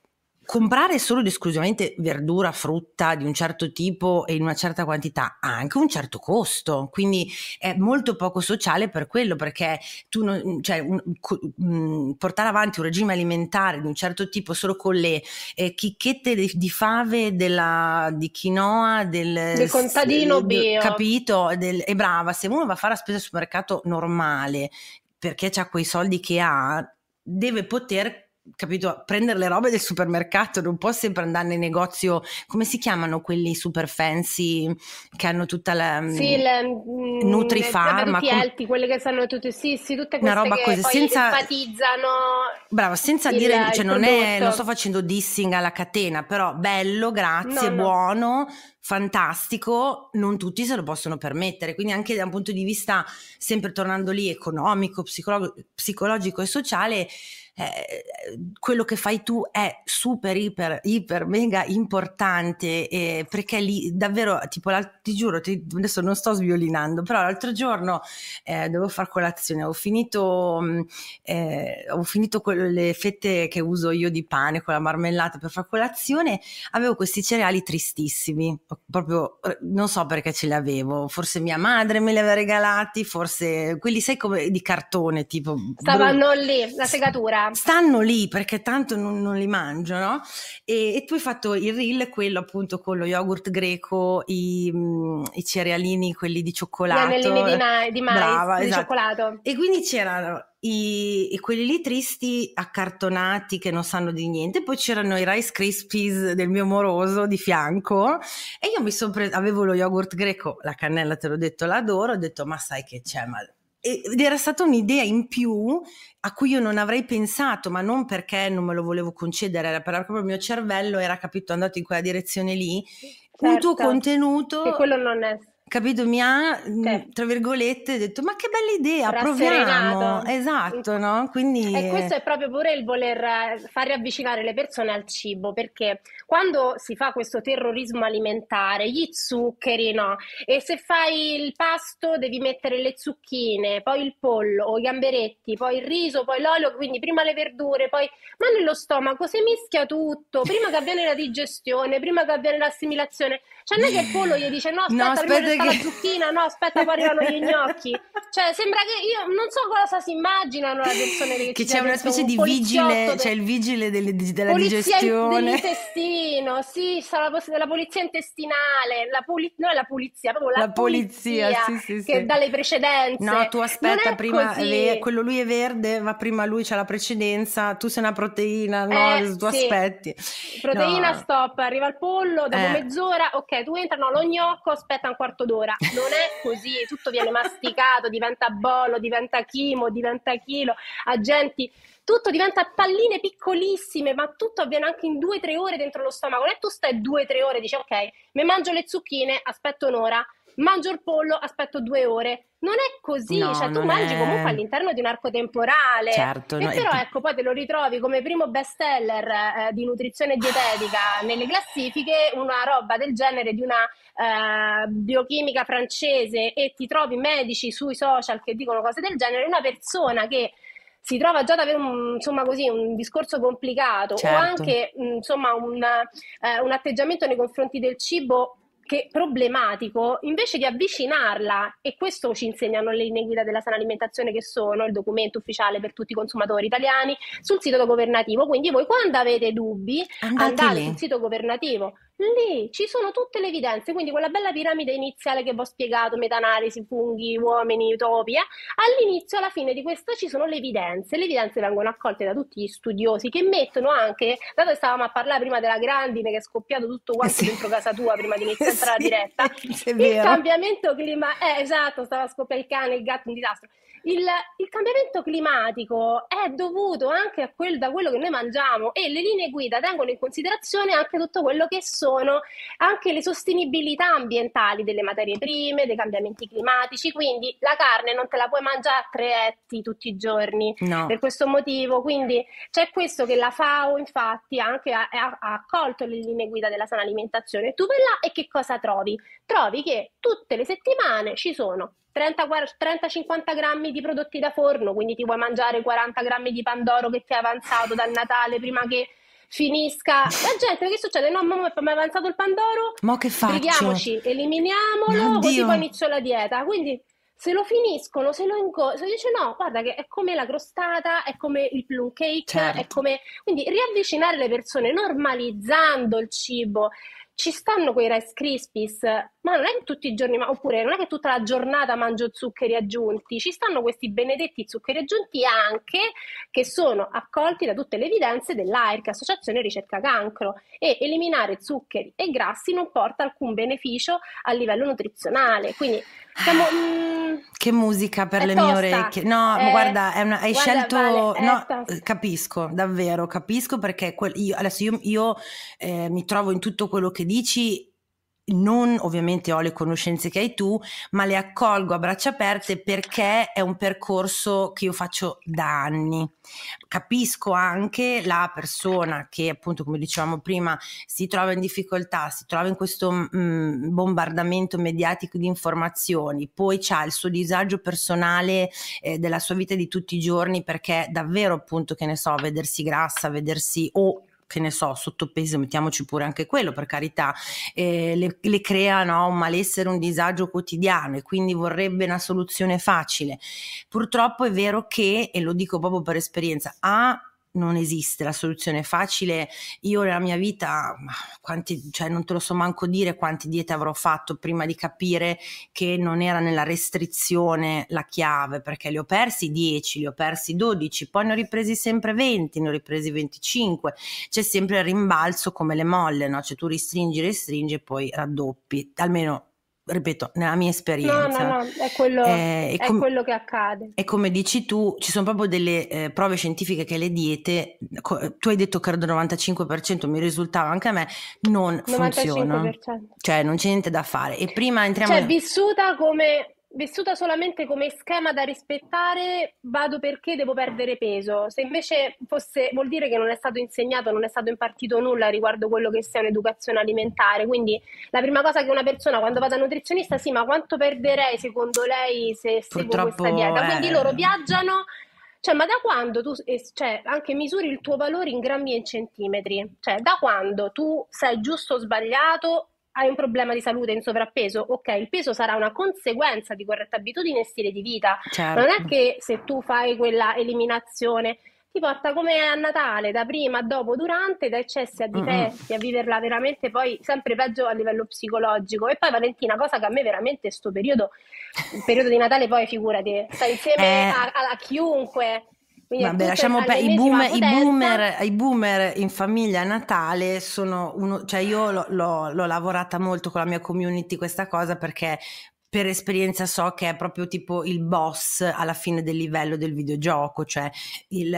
comprare solo ed esclusivamente verdura, frutta di un certo tipo e in una certa quantità ha anche un certo costo, quindi è molto poco sociale per quello, perché tu non, cioè, un, mh, mm, portare avanti un regime alimentare di un certo tipo solo con le eh, chicchette di, di fave, della, di quinoa, del, del contadino del, bio, capito? Del, è brava, se uno va a fare la spesa sul mercato normale perché ha quei soldi che ha, deve poter capito, prendere le robe del supermercato, non può sempre andare nel negozio, come si chiamano quelli super fancy che hanno tutta la mm, sì, mh, mm, Nutrifarma, le alti, quelle che sanno tutti sì, sì, tutte queste una roba che così, senza, enfatizzano Bravo, senza il, dire, cioè non, è, non sto facendo dissing alla catena, però bello, grazie, no, no. buono, fantastico, non tutti se lo possono permettere, quindi anche da un punto di vista, sempre tornando lì, economico, psicologico e sociale, eh, quello che fai tu è super, iper, iper, mega importante eh, perché lì davvero, tipo, ti giuro, ti, adesso non sto sviolinando, però l'altro giorno eh, dovevo far colazione, ho finito, mm, eh, ho finito le fette che uso io di pane con la marmellata per far colazione, avevo questi cereali tristissimi, proprio eh, non so perché ce li avevo, forse mia madre me li aveva regalati, forse quelli sai come di cartone, tipo... Stavano bru- lì, la segatura. Stanno lì perché tanto non, non li mangio, no? E, e, tu hai fatto il reel, quello appunto con lo yogurt greco, i, mm, i cerealini, quelli di cioccolato. Gli anellini di, ma- di mais, Brava, di esatto. cioccolato. E quindi c'erano i, quelli lì tristi, accartonati, che non sanno di niente. Poi c'erano i Rice Krispies del mio moroso di fianco e io mi sono preso, avevo lo yogurt greco, la cannella te l'ho detto, l'adoro, ho detto ma sai che c'è, ma ed era stata un'idea in più a cui io non avrei pensato, ma non perché non me lo volevo concedere, era proprio il mio cervello era capito andato in quella direzione lì. Certo, un tuo certo. contenuto. Che quello non è capito, mi ha, mm, sì. tra virgolette, detto ma che bella idea, proviamo. Esatto, no? Quindi... E questo è proprio pure il voler eh, far riavvicinare le persone al cibo, perché quando si fa questo terrorismo alimentare, gli zuccheri, no? E se fai il pasto devi mettere le zucchine, poi il pollo, o i gamberetti, poi il riso, poi l'olio, quindi prima le verdure, poi... Ma nello stomaco si mischia tutto, prima che avviene la digestione, prima che avviene l'assimilazione. Cioè non è che il pollo gli dice no, aspetta, no, aspetta che la zucchina, no, aspetta, poi arrivano gli gnocchi. Cioè, sembra che io non so cosa si immaginano le persone che, che c'è una specie un di vigile, del... c'è il vigile delle, della polizia digestione. Dell'intestino, sì, sarà la polizia intestinale, la poli... no, la polizia, proprio la, la polizia, polizia sì, sì, che sì. dalle precedenze. No, tu aspetta, prima le... quello lui è verde, va prima lui, c'ha la precedenza, tu sei una proteina, no, eh, tu sì. aspetti. Proteina no. stop, arriva il pollo, dopo eh. mezz'ora, ok, tu entra, no, lo gnocco, aspetta un quarto d'ora d'ora. Non è così, tutto viene masticato, diventa bollo, diventa chimo, diventa chilo, agenti tutto diventa palline piccolissime, ma tutto avviene anche in due o tre ore dentro lo stomaco. Non è tu stai due o tre ore e dici ok, mi mangio le zucchine, aspetto un'ora, mangio il pollo, aspetto due ore. Non è così, no, cioè tu mangi è... comunque all'interno di un arco temporale. Certo. E no, però è... ecco, poi te lo ritrovi come primo bestseller eh, di nutrizione dietetica nelle classifiche, una roba del genere di una eh, biochimica francese e ti trovi medici sui social che dicono cose del genere, una persona che si trova già ad avere un, insomma, così, un discorso complicato certo. o anche mm, insomma, un, eh, un atteggiamento nei confronti del cibo che problematico, invece di avvicinarla, e questo ci insegnano le linee guida della sana alimentazione che sono il documento ufficiale per tutti i consumatori italiani, sul sito governativo. Quindi voi quando avete dubbi andate, andate sul sito governativo, Lì ci sono tutte le evidenze, quindi quella bella piramide iniziale che vi ho spiegato, metanalisi, funghi, uomini, utopia, eh. all'inizio, alla fine di questa ci sono le evidenze, le evidenze vengono accolte da tutti gli studiosi che mettono anche, dato che stavamo a parlare prima della grandine che è scoppiato tutto eh quanto sì. dentro casa tua prima di iniziare sì, la diretta, il cambiamento climatico, eh, esatto, stava a scoppiare il cane, il gatto, un disastro, il, il cambiamento climatico è dovuto anche a quel, da quello che noi mangiamo e le linee guida tengono in considerazione anche tutto quello che sono anche le sostenibilità ambientali delle materie prime, dei cambiamenti climatici, quindi la carne non te la puoi mangiare a tre etti tutti i giorni no. per questo motivo, quindi c'è questo che la FAO infatti anche ha, ha, accolto le linee guida della sana alimentazione. Tu vai là e che cosa trovi? trovi che tutte le settimane ci sono 30-50 grammi di prodotti da forno, quindi ti puoi mangiare 40 grammi di pandoro che ti è avanzato dal Natale prima che finisca. La gente, che succede? No, mamma, mi è avanzato il pandoro. Ma che faccio? Brighiamoci, eliminiamolo, così poi inizio la dieta. Quindi se lo finiscono, se lo ingoiano, dice no, guarda che è come la crostata, è come il plum cake, certo. è come... Quindi riavvicinare le persone normalizzando il cibo, ci stanno quei Rice Krispies, ma non è che tutti i giorni, ma, oppure non è che tutta la giornata mangio zuccheri aggiunti, ci stanno questi benedetti zuccheri aggiunti anche che sono accolti da tutte le evidenze dell'AIRC, Associazione Ricerca Cancro, e eliminare zuccheri e grassi non porta alcun beneficio a livello nutrizionale, quindi siamo... Mm, che musica per le tosta. mie orecchie. No, eh, guarda, una, hai guarda, scelto... Vale, no, capisco, davvero, capisco perché que- io, adesso io, io eh, mi trovo in tutto quello che che dici non ovviamente ho le conoscenze che hai tu, ma le accolgo a braccia aperte perché è un percorso che io faccio da anni. Capisco anche la persona che appunto, come dicevamo prima, si trova in difficoltà, si trova in questo mh, mm, bombardamento mediatico di informazioni, poi ha il suo disagio personale eh, della sua vita di tutti i giorni perché davvero appunto, che ne so, vedersi grassa, vedersi o che ne so, sottopeso, mettiamoci pure anche quello per carità, eh, le, le, crea no, un malessere, un disagio quotidiano e quindi vorrebbe una soluzione facile. Purtroppo è vero che, e lo dico proprio per esperienza, ha non esiste la soluzione facile. Io nella mia vita, quanti, cioè non te lo so manco dire quante diete avrò fatto prima di capire che non era nella restrizione la chiave, perché li ho persi 10, li ho persi 12, poi ne ho ripresi sempre 20, ne ho ripresi 25. C'è sempre il rimbalzo come le molle, no? Cioè tu ristringi, restringi e poi raddoppi, almeno ripeto, nella mia esperienza. No, no, no, è quello, eh, è com- quello che accade. E come dici tu, ci sono proprio delle eh, prove scientifiche che le diete, co- tu hai detto che il 95%, mi risultava anche a me, non 95%. funzionano. Cioè non c'è niente da fare. E prima entriamo... Cioè, vissuta come vissuta solamente come schema da rispettare, vado perché devo perdere peso. Se invece fosse, vuol dire che non è stato insegnato, non è stato impartito nulla riguardo quello che sia un'educazione alimentare. Quindi la prima cosa che una persona quando va da nutrizionista, sì, ma quanto perderei secondo lei se Purtroppo seguo questa dieta? Quindi è... Eh. loro viaggiano. Cioè, ma da quando tu cioè, anche misuri il tuo valore in grammi e in centimetri? Cioè, da quando tu sai giusto o sbagliato hai un problema di salute in sovrappeso, ok, il peso sarà una conseguenza di corretta abitudine e stile di vita. Certo. Non è che se tu fai quella eliminazione ti porta come a Natale, da prima, dopo, durante, da eccessi a difetti, mm-hmm. a viverla veramente poi sempre peggio a livello psicologico. E poi Valentina, cosa che a me veramente sto periodo, il periodo di Natale poi figurati, stai insieme eh... a, a, a chiunque. Quindi Vabbè, lasciamo per i, boom, i, boomer, i, boomer, in famiglia a Natale sono uno, cioè io l'ho, l'ho, l'ho lavorata molto con la mia community questa cosa perché per esperienza so che è proprio tipo il boss alla fine del livello del videogioco, cioè il eh,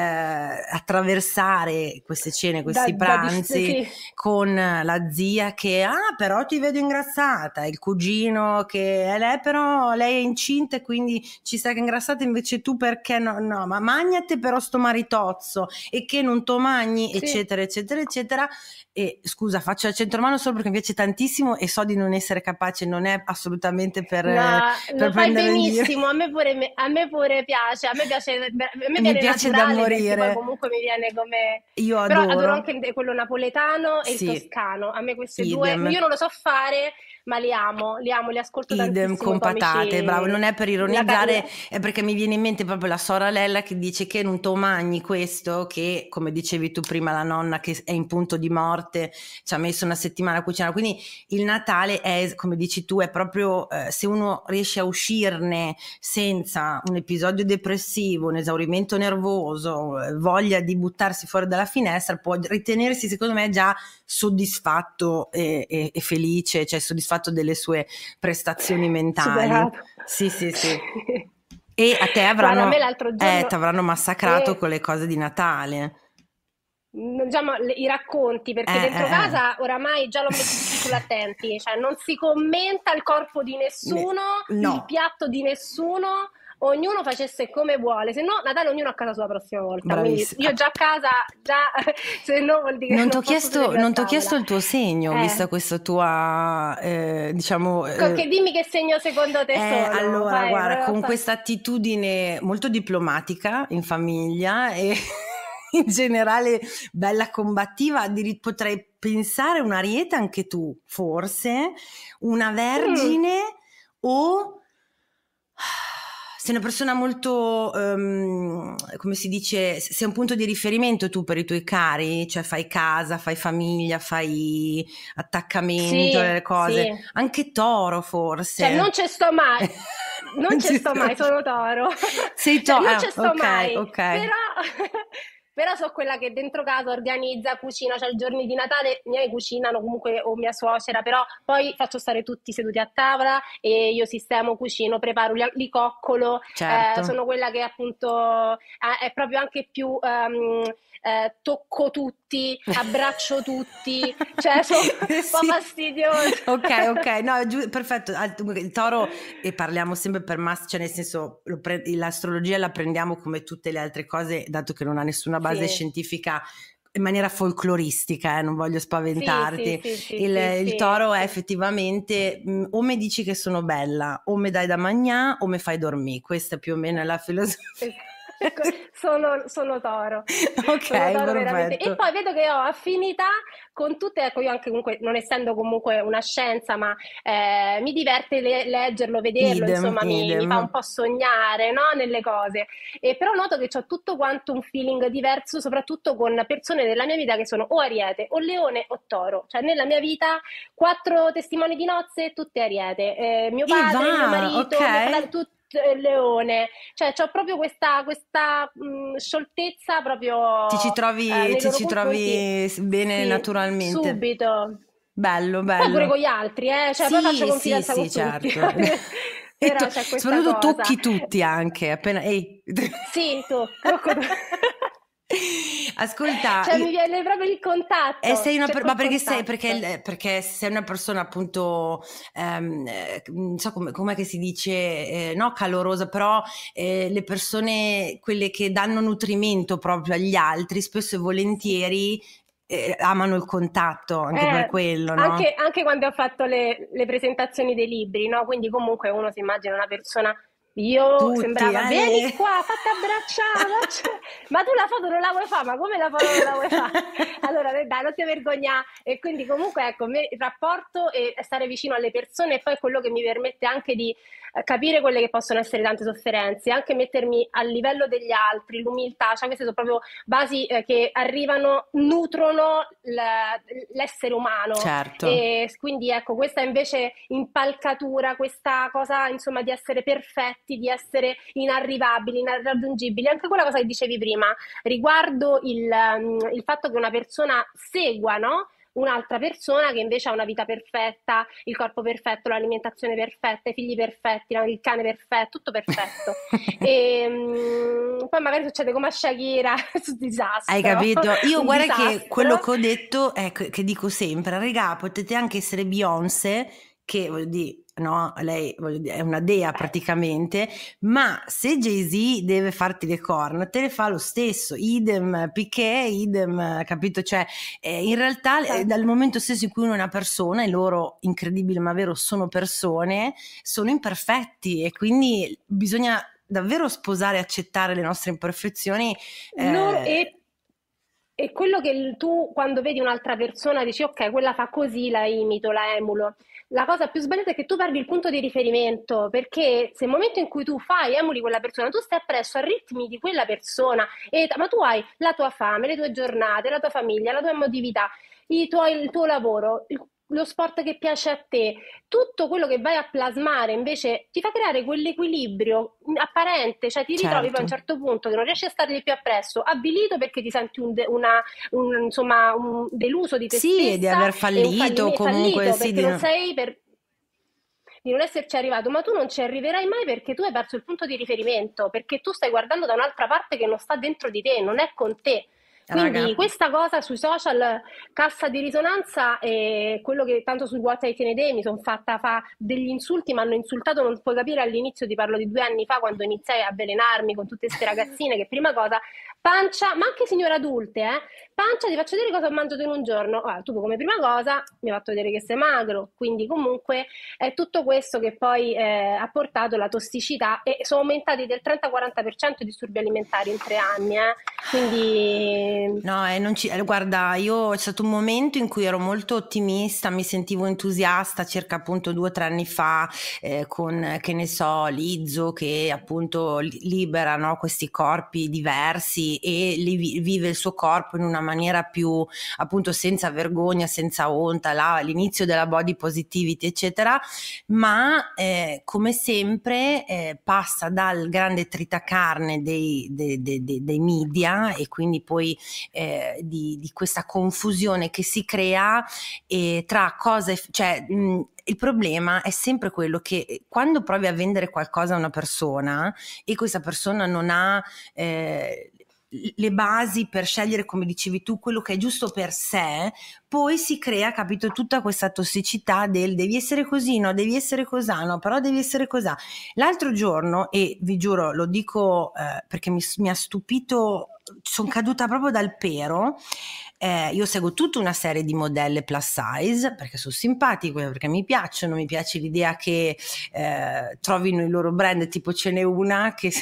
attraversare queste cene, questi da, pranzi da con la zia che ah però ti vedo ingrassata, il cugino che è lei però lei è incinta e quindi ci sta che ingrassata invece tu perché no, no ma magnate però sto maritozzo e che non to magni sì. eccetera eccetera eccetera e scusa faccio centro mano solo perché mi piace tantissimo e so di non essere capace, non è assolutamente per no, per fai benissimo, a me, pure, a me, pure, piace, a me piace, a me mi piace da morire. comunque mi viene come... Io adoro. Però adoro anche quello napoletano e sì. il toscano, a me questi due, io non lo so fare, ma li amo, li amo, li ascolto Idem con patate, bravo, non è per ironizzare, è perché mi viene in mente proprio la sorella che dice che non tomagni questo, che come dicevi tu prima la nonna che è in punto di morte, ci ha messo una settimana a cucinare, quindi il Natale è, come dici tu, è proprio eh, se uno riesce a uscirne senza un episodio depressivo, un esaurimento nervoso, eh, voglia di buttarsi fuori dalla finestra, può ritenersi secondo me già soddisfatto e, e, e felice, cioè soddisfatto fatto delle sue prestazioni mentali. Sì, sì, sì. e a te avranno, eh, giorno... eh, avranno massacrato e... con le cose di Natale. Mm, diciamo, i racconti, perché eh, dentro eh, eh, casa oramai già l'ho messo tutti sull'attenti, cioè non si commenta il corpo di nessuno, no. il piatto di nessuno, ognuno facesse come vuole, se no Natale ognuno a casa sua la prossima volta. io già a casa, già se no vuol dire non che non ti ho chiesto, non ti ho chiesto il tuo segno, eh. vista questa tua eh, diciamo eh, dimmi che segno secondo te eh, sono. Allora, vai, guarda, con questa attitudine molto diplomatica in famiglia e in generale bella combattiva, addirittura potrei pensare una rieta anche tu, forse, una mm. vergine mm. o sei una persona molto, um, come si dice, sei un punto di riferimento tu per i tuoi cari, cioè fai casa, fai famiglia, fai attaccamento, sì, eh, cose, sì. anche toro forse. Cioè non ci sto mai. non ci sto mai, sono toro. Sei toro. Cioè, non ci ah, sto okay, mai. Okay. Però però so quella che dentro casa organizza, cucina, cioè i giorni di Natale i miei cucinano comunque o mia suocera, però poi faccio stare tutti seduti a tavola e io sistemo, cucino, preparo, li, li coccolo, eh, certo. eh, sono quella che appunto eh, è proprio anche più... Um, eh, tocco tutti, abbraccio tutti, cioè sono un po' sì. ok, ok, no, giu- perfetto. Ah, il toro, e parliamo sempre per massa, cioè nel senso pre- l'astrologia la prendiamo come tutte le altre cose, dato che non ha nessuna base sì. scientifica in maniera folcloristica, eh, non voglio spaventarti. Sì, sì, sì, il, il toro è effettivamente mm, o mi dici che sono bella, o mi dai da mangiare, o mi fai dormire. Questa è più o meno la filosofia Ecco, solo, solo, toro. Ok, solo toro E poi vedo che ho affinità con tutte, ecco io anche comunque, non essendo comunque una scienza, ma eh, mi diverte le- leggerlo, vederlo, idem, insomma idem. Mi, mi, fa un po' sognare no? nelle cose. E però noto che ho tutto quanto un feeling diverso, soprattutto con persone della mia vita che sono o ariete, o leone, o toro. Cioè nella mia vita quattro testimoni di nozze, tutte ariete. Eh, mio padre, va, mio marito, okay. mio fratello, tutti il leone, cioè ho proprio questa, questa mh, scioltezza proprio... Ti ci trovi, eh, ti ci trovi bene sì, naturalmente. Subito. Bello, bello. Poi pure con gli altri, eh? cioè sì, poi faccio confidenza sì, con sì, tutti. Certo. Però cioè, to- soprattutto cosa. tocchi tutti anche appena ehi. Hey. sì tocco. Ascolta, cioè, mi viene proprio il contatto. Una, cioè, ma perché sei, perché, perché sei, una persona appunto, ehm, eh, non so come, com'è che si dice, eh, no calorosa, però eh, le persone, quelle che danno nutrimento proprio agli altri, spesso e volentieri eh, amano il contatto anche eh, per quello. No? Anche, anche, quando ho fatto le, le presentazioni dei libri, no? quindi comunque uno si immagina una persona io Tutti, sembrava, eh. vieni qua, fatti abbracciare, ma tu la foto non la vuoi fare, ma come la foto non la vuoi fare? Allora, dai, non ti vergogna. E quindi comunque, ecco, me, il rapporto e stare vicino alle persone e poi è quello che mi permette anche di eh, capire quelle che possono essere tante sofferenze, anche mettermi a livello degli altri, l'umiltà, cioè queste sono proprio basi eh, che arrivano, nutrono l'essere umano. Certo. E quindi ecco, questa invece impalcatura, questa cosa insomma di essere perfetti, soggetti di essere inarrivabili, inarraggiungibili. Anche quella cosa che dicevi prima, riguardo il, mm, il fatto che una persona segua, no? un'altra persona che invece ha una vita perfetta, il corpo perfetto, l'alimentazione perfetta, i figli perfetti, il cane perfetto, tutto perfetto. e um, poi magari succede come a Shakira, su disastro. Hai capito? Io guarda disastro. che quello che ho detto è che, che dico sempre, regà, potete anche essere Beyoncé che vuol dire no? Lei dire, è una dea praticamente, ma se Jay-Z deve farti le corna, te le fa lo stesso, idem Piquet, idem, capito? Cioè, eh, in realtà eh, certo. dal momento stesso in cui uno è una persona, e loro, incredibile ma vero, sono persone, sono imperfetti e quindi bisogna davvero sposare e accettare le nostre imperfezioni. Eh, no, e è quello che tu quando vedi un'altra persona dici ok quella fa così la imito, la emulo la cosa più sbagliata è che tu perdi il punto di riferimento, perché se nel momento in cui tu fai, emuli quella persona, tu stai appresso a ritmi di quella persona, e, ma tu hai la tua fame, le tue giornate, la tua famiglia, la tua emotività, tuoi, il tuo lavoro, il lo sport che piace a te, tutto quello che vai a plasmare invece ti fa creare quell'equilibrio apparente, cioè ti ritrovi certo. poi a un certo. certo punto che non riesci a stargli più appresso, avvilito perché ti senti un, de- una, un, insomma, un deluso di te sì, stessa. Sì, di aver fallito, fallime, comunque. Fallito sì, perché non sei per, di non esserci arrivato, ma tu non ci arriverai mai perché tu hai perso il punto di riferimento, perché tu stai guardando da un'altra parte che non sta dentro di te, non è con te. Quindi Raga. questa cosa sui social, cassa di risonanza, è quello che tanto sul What I Tenede mi sono fatta fa degli insulti, mi hanno insultato, non puoi capire all'inizio, ti parlo di due anni fa quando iniziai a avvelenarmi con tutte queste ragazzine che prima cosa, pancia, ma anche signore adulte, eh, pancia, ti faccio vedere cosa ho mangiato in un giorno. Ah, tu come prima cosa mi hai fatto vedere che sei magro, quindi comunque è tutto questo che poi eh, ha portato la tossicità e sono aumentati del 30-40% i disturbi alimentari in tre anni, eh. quindi... No, eh, ci... Eh, guarda, io c'è stato un momento in cui ero molto ottimista, mi sentivo entusiasta circa appunto due o tre anni fa eh, con, che ne so, Lizzo che appunto libera no, questi corpi diversi e li vive il suo corpo in una maniera più appunto senza vergogna, senza onta, là, all'inizio della body positivity, eccetera, ma eh, come sempre eh, passa dal grande tritacarne dei, dei, dei, dei media e quindi poi eh, di, di, questa confusione che si crea tra cose, cioè mh, il problema è sempre quello che eh, quando provi a vendere qualcosa a una persona e questa persona non ha eh, le basi per scegliere, come dicevi tu, quello che è giusto per sé, poi si crea, capito, tutta questa tossicità del devi essere così, no, devi essere cosà, no, però devi essere cosà. L'altro giorno, e vi giuro, lo dico eh, perché mi, mi ha stupito, sono caduta proprio dal pero, eh, io seguo tutta una serie di modelle plus size perché sono simpatico, perché mi piacciono, mi piace l'idea che eh, trovino il loro brand, tipo ce n'è una che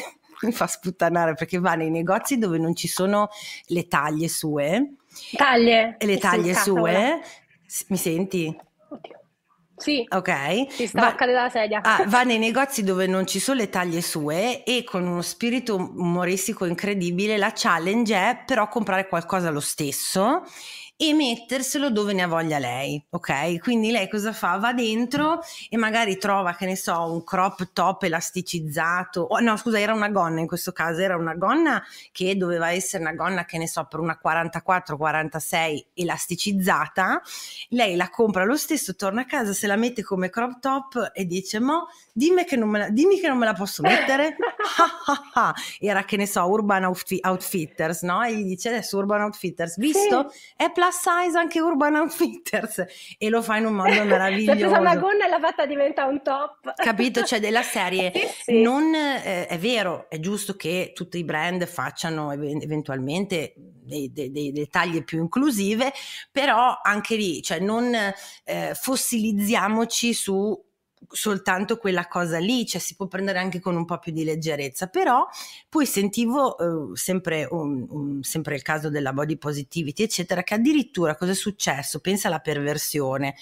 mi fa sputtanare perché va nei negozi dove non ci sono le taglie sue. Taglie. E le taglie sue. Mi senti? Sì, ok. si a va, dalla sedia. Ah, va nei negozi dove non ci sono le taglie sue e con uno spirito umoristico incredibile la challenge è però comprare qualcosa lo stesso e metterselo dove ne ha voglia lei, ok? Quindi lei cosa fa? Va dentro e magari trova, che ne so, un crop top elasticizzato, oh, no scusa, era una gonna in questo caso, era una gonna che doveva essere una gonna, che ne so, per una 44-46 elasticizzata, lei la compra lo stesso, torna a casa, se la mette come crop top e dice, ma dimmi che non me la, che non me la posso mettere, era che ne so, Urban Outf- Outfitters, no? E gli dice adesso Urban Outfitters, visto? Sì. È pl- plus size anche Urban Outfitters e lo fa in un modo meraviglioso. L'ha presa una gonna e la fatta diventa un top. Capito? Cioè della serie. sì. non, eh, è vero, è giusto che tutti i brand facciano ev- eventualmente dei, dei, dei, dei, taglie più inclusive, però anche lì, cioè non eh, fossilizziamoci su soltanto quella cosa lì, cioè si può prendere anche con un po' più di leggerezza, però poi sentivo eh, sempre, un, un, sempre, il caso della body positivity, eccetera, che addirittura cosa è successo? Pensa alla perversione.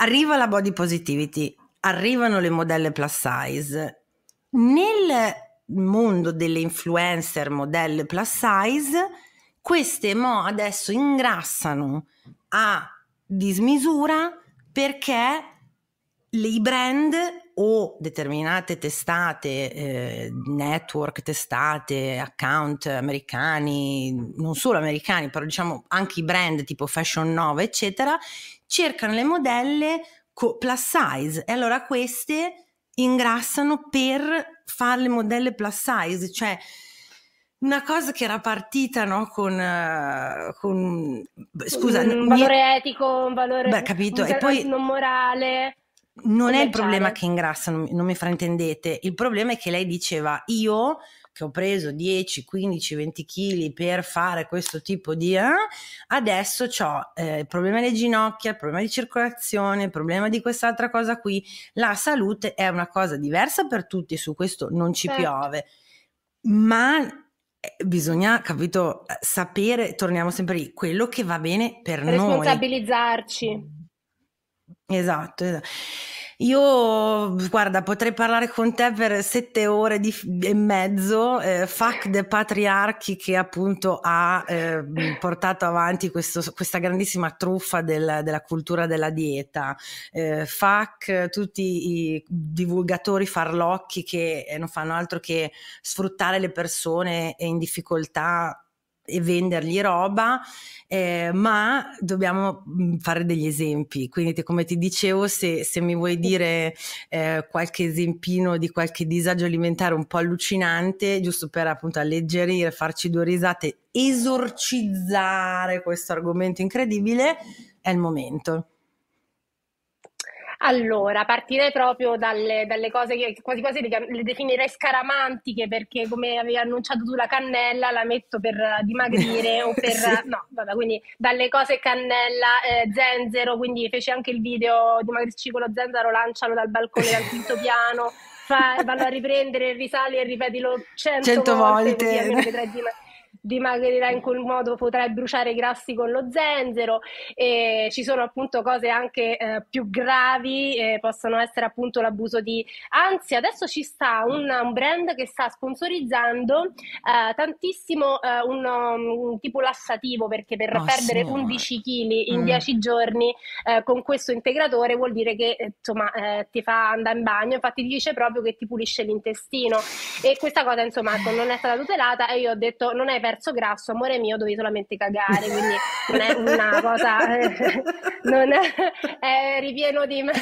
Arriva la body positivity, arrivano le modelle plus size. Nel mondo delle influencer modelle plus size, queste mo adesso ingrassano a dismisura perché i brand o determinate testate, eh, network, testate, account americani, non solo americani, però diciamo anche i brand tipo Fashion Nova, eccetera, cercano le modelle co- plus size e allora queste ingrassano per fare le modelle plus size, cioè una cosa che era partita no, con, uh, con, scusa, un valore mia... etico, un valore beh, capito? Un e poi, non morale. Non è il problema che ingrassa, non, non mi fraintendete, il problema è che lei diceva io che ho preso 10, 15, 20 kg per fare questo tipo di... Eh, adesso ho eh, il problema delle ginocchia, il problema di circolazione, il problema di quest'altra cosa qui. La salute è una cosa diversa per tutti, su questo non ci certo. piove. Ma eh, bisogna, capito, eh, sapere, torniamo sempre lì, quello che va bene per Responsabilizzarci. noi. Responsabilizzarci. Esatto, esatto. Io, guarda, potrei parlare con te per sette ore di, e mezzo. Eh, fuck the patriarchi che appunto ha eh, portato avanti questo, questa grandissima truffa del, della cultura della dieta. Eh, fuck tutti i divulgatori farlocchi che eh, non fanno altro che sfruttare le persone eh, in difficoltà e vendergli roba, eh, ma dobbiamo mm, fare degli esempi. Quindi, te, come ti dicevo, se, se mi vuoi dire eh, qualche esempino di qualche disagio alimentare un po' allucinante, giusto per appunto alleggerire, farci due risate, esorcizzare questo argomento incredibile, è il momento. Allora, partirei proprio dalle, dalle cose che quasi quasi le, definirei scaramantiche, perché come avevi annunciato tu la cannella la metto per dimagrire o per... sì. No, vabbè, quindi dalle cose cannella, eh, zenzero, quindi feci anche il video dimagrirci con lo zenzero, lancialo dal balcone al quinto piano, fa, vanno a riprendere, risali e ripetilo cento, volte. volte. Così, dimagrirà in quel modo, potrai bruciare i grassi con lo zenzero e ci sono appunto cose anche eh, più gravi, eh, possono essere appunto l'abuso di anzi adesso ci sta un, un brand che sta sponsorizzando eh, tantissimo eh, un, un, um, tipo lassativo perché per oh, perdere signora. 11 kg in mm. 10 giorni eh, con questo integratore vuol dire che eh, insomma ti fa andare in bagno, infatti ti dice proprio che ti pulisce l'intestino e questa cosa insomma non è stata tutelata e io ho detto non hai perso terzo grasso, amore mio, dovevi solamente cagare, quindi non è una cosa, eh, non è, è, ripieno di me.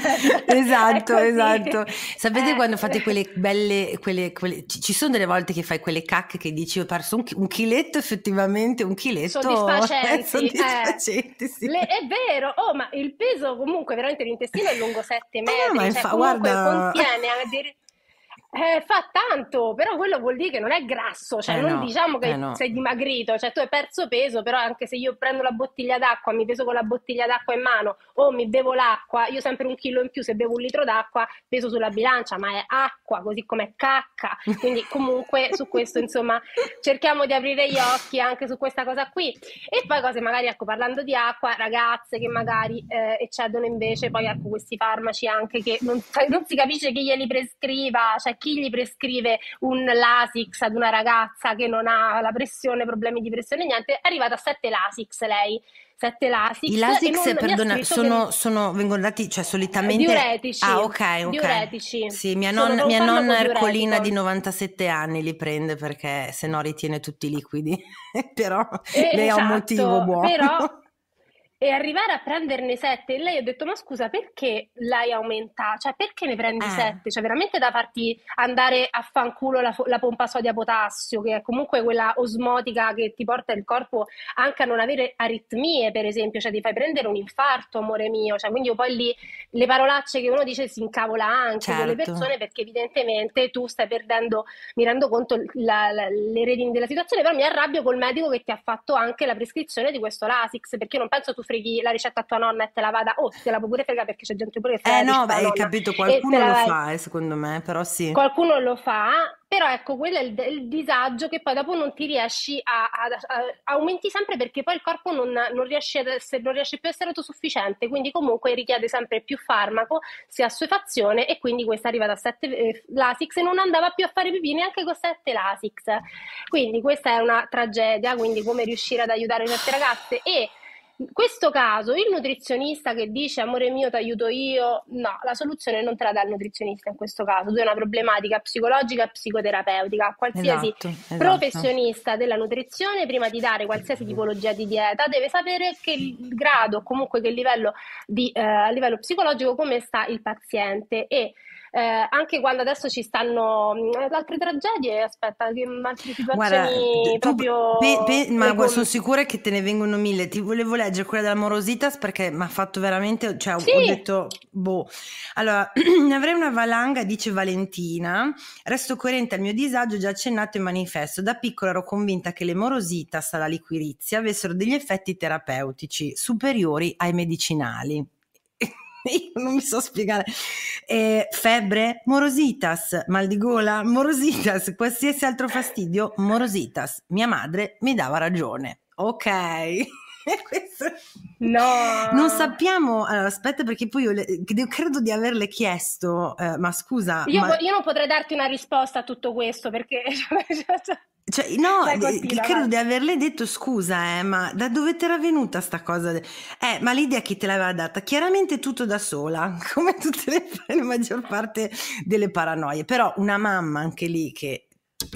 Esatto, esatto. Sapete eh. quando fate quelle belle, quelle, quelle, ci sono delle volte che fai quelle cacche che dici, ho perso un, un chiletto effettivamente, un chiletto. Soddisfacenti. Eh, sì. Le, è vero, oh, ma il peso comunque veramente l'intestino è lungo 7 ah, metri, ah, cioè, fa, guarda... contiene... Eh, fa tanto, però quello vuol dire che non è grasso, cioè eh non no, diciamo che eh no. sei dimagrito, cioè tu hai perso peso, però anche se io prendo la bottiglia d'acqua, mi peso con la bottiglia d'acqua in mano o mi bevo l'acqua, io sempre un chilo in più se bevo un litro d'acqua, peso sulla bilancia, ma è acqua, così come è cacca, quindi comunque su questo insomma cerchiamo di aprire gli occhi anche su questa cosa qui e poi cose magari ecco parlando di acqua, ragazze che magari eh, eccedono invece poi ecco questi farmaci anche che non, cioè non si capisce chi glieli prescriva, cioè chi gli prescrive un Lasix ad una ragazza che non ha la pressione, problemi di pressione, niente, è arrivata a 7 Lasix lei. 7 Lasix. I Lasix, perdona, sono, che... sono, vengono dati, cioè solitamente... Diuretici. Ah, ok, ok. Diuretici. Sì, mia, non, mia nonna Ercolina diuretico. di 97 anni li prende perché se no ritiene tutti i liquidi, però eh, lei esatto, ha un esatto. motivo buono. Però e arrivare a prenderne 7 e lei ha detto ma scusa perché l'hai aumentata cioè perché ne prendi 7 eh. cioè veramente da farti andare a fanculo la, la, pompa sodia potassio che è comunque quella osmotica che ti porta il corpo anche a non avere aritmie per esempio cioè ti fai prendere un infarto amore mio cioè quindi poi lì le parolacce che uno dice si incavola anche certo. con le certo. persone perché evidentemente tu stai perdendo mi rendo conto la, la, le redini della situazione però mi arrabbio col medico che ti ha fatto anche la prescrizione di questo Lasix perché io non penso tu freghi la ricetta a tua nonna e te la vada, o oh, te la puoi pure fregare perché c'è gente pure che se eh no, beh, hai capito, qualcuno lo fa, eh, secondo me, però sì. Qualcuno lo fa, però ecco, quello è il, il disagio che poi dopo non ti riesci a, a, a aumenti sempre perché poi il corpo non, non, riesce essere, non, riesce più a essere autosufficiente, quindi comunque richiede sempre più farmaco, sia assuefazione e quindi questa arriva da 7 eh, l'ASICS e non andava più a fare pipì neanche con 7 lasix. Quindi questa è una tragedia, quindi come riuscire ad aiutare certe ragazze e in questo caso il nutrizionista che dice amore mio ti aiuto io, no, la soluzione non te la dà il nutrizionista in questo caso, tu hai una problematica psicologica, e psicoterapeutica, qualsiasi esatto, esatto. professionista della nutrizione prima di dare qualsiasi tipologia di dieta deve sapere che il grado, comunque che livello di, eh, a livello psicologico come sta il paziente e eh, anche quando adesso ci stanno mm, eh, altre tragedie, aspetta, altre situazioni Guarda, proprio... Pe, pe, ma come... sono sicura che te ne vengono mille, ti volevo leggere quella della Morositas perché mi ha fatto veramente, cioè sì. ho detto, boh. Allora, ne avrei una valanga, dice Valentina, resto coerente al mio disagio già accennato in manifesto, da piccola ero convinta che le Morositas alla liquirizia avessero degli effetti terapeutici superiori ai medicinali. Io non mi so spiegare. Eh, febbre, morositas, mal di gola, morositas, qualsiasi altro fastidio, morositas. Mia madre mi dava ragione. Ok. No. Non sappiamo, allora, aspetta perché poi io le, credo di averle chiesto, eh, ma scusa. Io, ma... io, non potrei darti una risposta a tutto questo perché... Cioè, cioè, cioè, cioè, no, eh, continua, credo vai. di averle detto scusa, eh, ma da dove te era venuta sta cosa? Eh, ma l'idea chi te l'aveva data? Chiaramente tutto da sola, come tutte le, la maggior parte delle paranoie, però una mamma anche lì che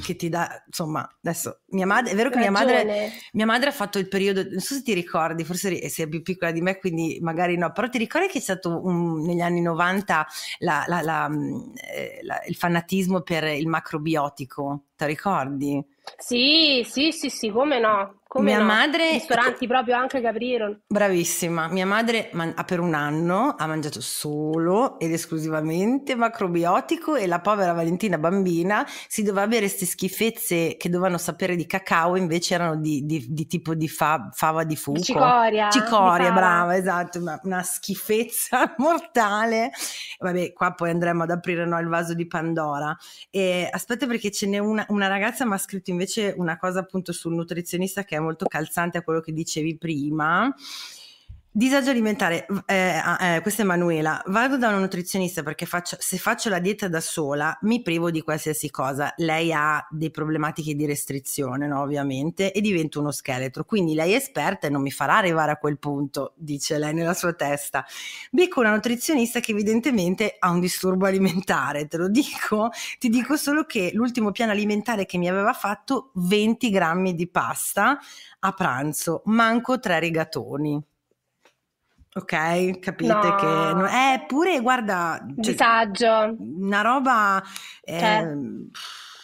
che ti dà, insomma, adesso mia madre, è vero che mia madre, mia madre, ha fatto il periodo, non so se ti ricordi, forse sei più piccola di me, quindi magari no, però ti ricordi che è stato un, negli anni 90 la, la, mm, eh, la, il fanatismo per il macrobiotico, ti ricordi? Sì, sì, sì, sì, come no? Come mia no? madre... Ristoranti proprio anche che aprirono. Bravissima. Mia madre man- per un anno ha mangiato solo ed esclusivamente macrobiotico e la povera Valentina bambina si doveva avere queste schifezze che dovevano sapere di cacao, invece erano di, di, di tipo di fa- fava di fuoco. Cicoria. Cicoria, brava, esatto. Una, una, schifezza mortale. Vabbè, qua poi andremo ad aprire no, il vaso di Pandora. E, aspetta perché ce n'è una, una ragazza mi ha scritto invece una cosa appunto sul nutrizionista che è molto calzante a quello che dicevi prima Disagio alimentare, eh, eh, questa è Manuela, vado da una nutrizionista perché faccio, se faccio la dieta da sola mi privo di qualsiasi cosa, lei ha dei problematiche di restrizione no, ovviamente e divento uno scheletro, quindi lei è esperta e non mi farà arrivare a quel punto, dice lei nella sua testa. Becco una nutrizionista che evidentemente ha un disturbo alimentare, te lo dico, ti dico solo che l'ultimo piano alimentare che mi aveva fatto 20 grammi di pasta a pranzo, manco tre rigatoni. Ok, capite no. che... No, eh, pure, guarda... Cioè, Disagio. Una roba... Eh,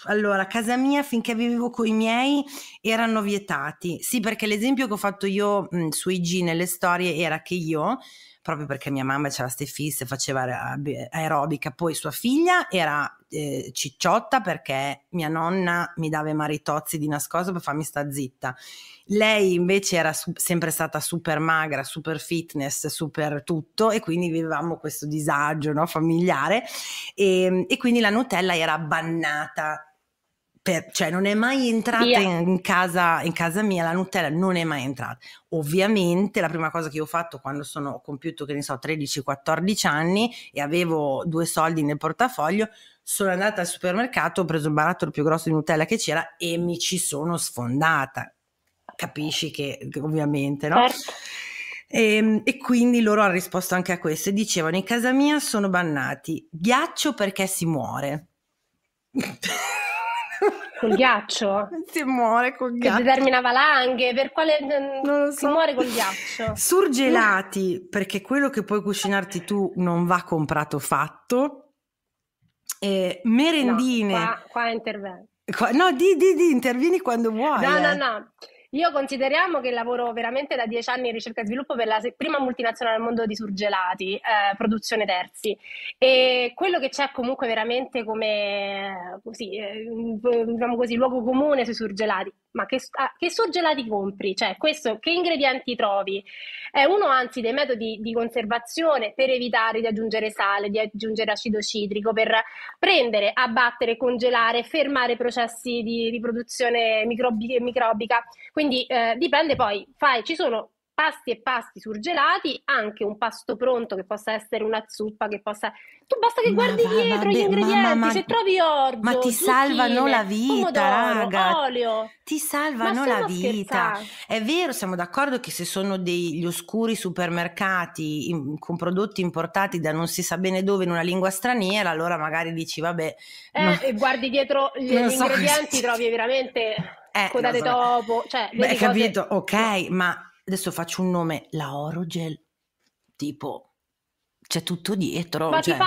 Allora, a casa mia finché vivevo con i miei erano vietati. Sì, perché l'esempio che ho fatto io mh, su IG nelle storie era che io proprio perché mia mamma c'era Stefis e faceva aerobica, poi sua figlia era eh, cicciotta perché mia nonna mi dava i maritozzi di nascosto per farmi sta zitta. Lei invece era su- sempre stata super magra, super fitness, super tutto e quindi vivevamo questo disagio no, familiare e, ehm, e quindi la Nutella era bannata per, cioè non è mai entrata in, in, casa, in, casa, mia la Nutella, non è mai entrata. Ovviamente la prima cosa che io ho fatto quando sono, compiuto, che ne so, 13-14 anni e avevo due soldi nel portafoglio, sono andata al supermercato, ho preso il barattolo più grosso di Nutella che c'era e mi ci sono sfondata. Capisci che, che ovviamente, no? Certo. E, ehm, e, quindi loro hanno risposto anche a questo e dicevano in casa mia sono bannati ghiaccio perché si muore Col ghiaccio? si muore col ghiaccio. Che determina valanghe per quale... Mm, non lo so. Si muore col ghiaccio. Surgelati, perché quello che puoi cucinarti tu non va comprato fatto. Eh, merendine. No, qua, qua intervengo. No, di, di, di, intervieni quando vuoi. No, eh. no, no. Io consideriamo che lavoro veramente da dieci anni in ricerca e sviluppo per la prima multinazionale al mondo di surgelati, eh, produzione terzi. E quello che c'è comunque veramente come eh, così, eh, diciamo così, luogo comune sui surgelati ma che, a, ah, che surgelati compri? Cioè, questo, che ingredienti trovi? È uno anzi dei metodi di conservazione per evitare di aggiungere sale, di aggiungere acido citrico, per prendere, abbattere, congelare, fermare processi di riproduzione microbi- microbica. Quindi eh, dipende poi, fai, ci sono pasti e pasti surgelati, anche un pasto pronto che possa essere una zuppa, che possa... Tu basta che ma guardi va, dietro vabbè, gli ingredienti, ma, ma, se trovi orzo, ma ti salvano la vita, raga. olio. Ti salvano la vita. Scherzando. È vero, siamo d'accordo che se sono degli oscuri supermercati in, con prodotti importati da non si sa bene dove in una lingua straniera, allora magari dici vabbè... Eh, no, e guardi dietro gli, gli so ingredienti, trovi veramente... Eh, codate so. topo, cioè... Beh, cose... capito, ok, ma adesso faccio un nome, la Orogel, tipo c'è tutto dietro. Ma cioè... fa...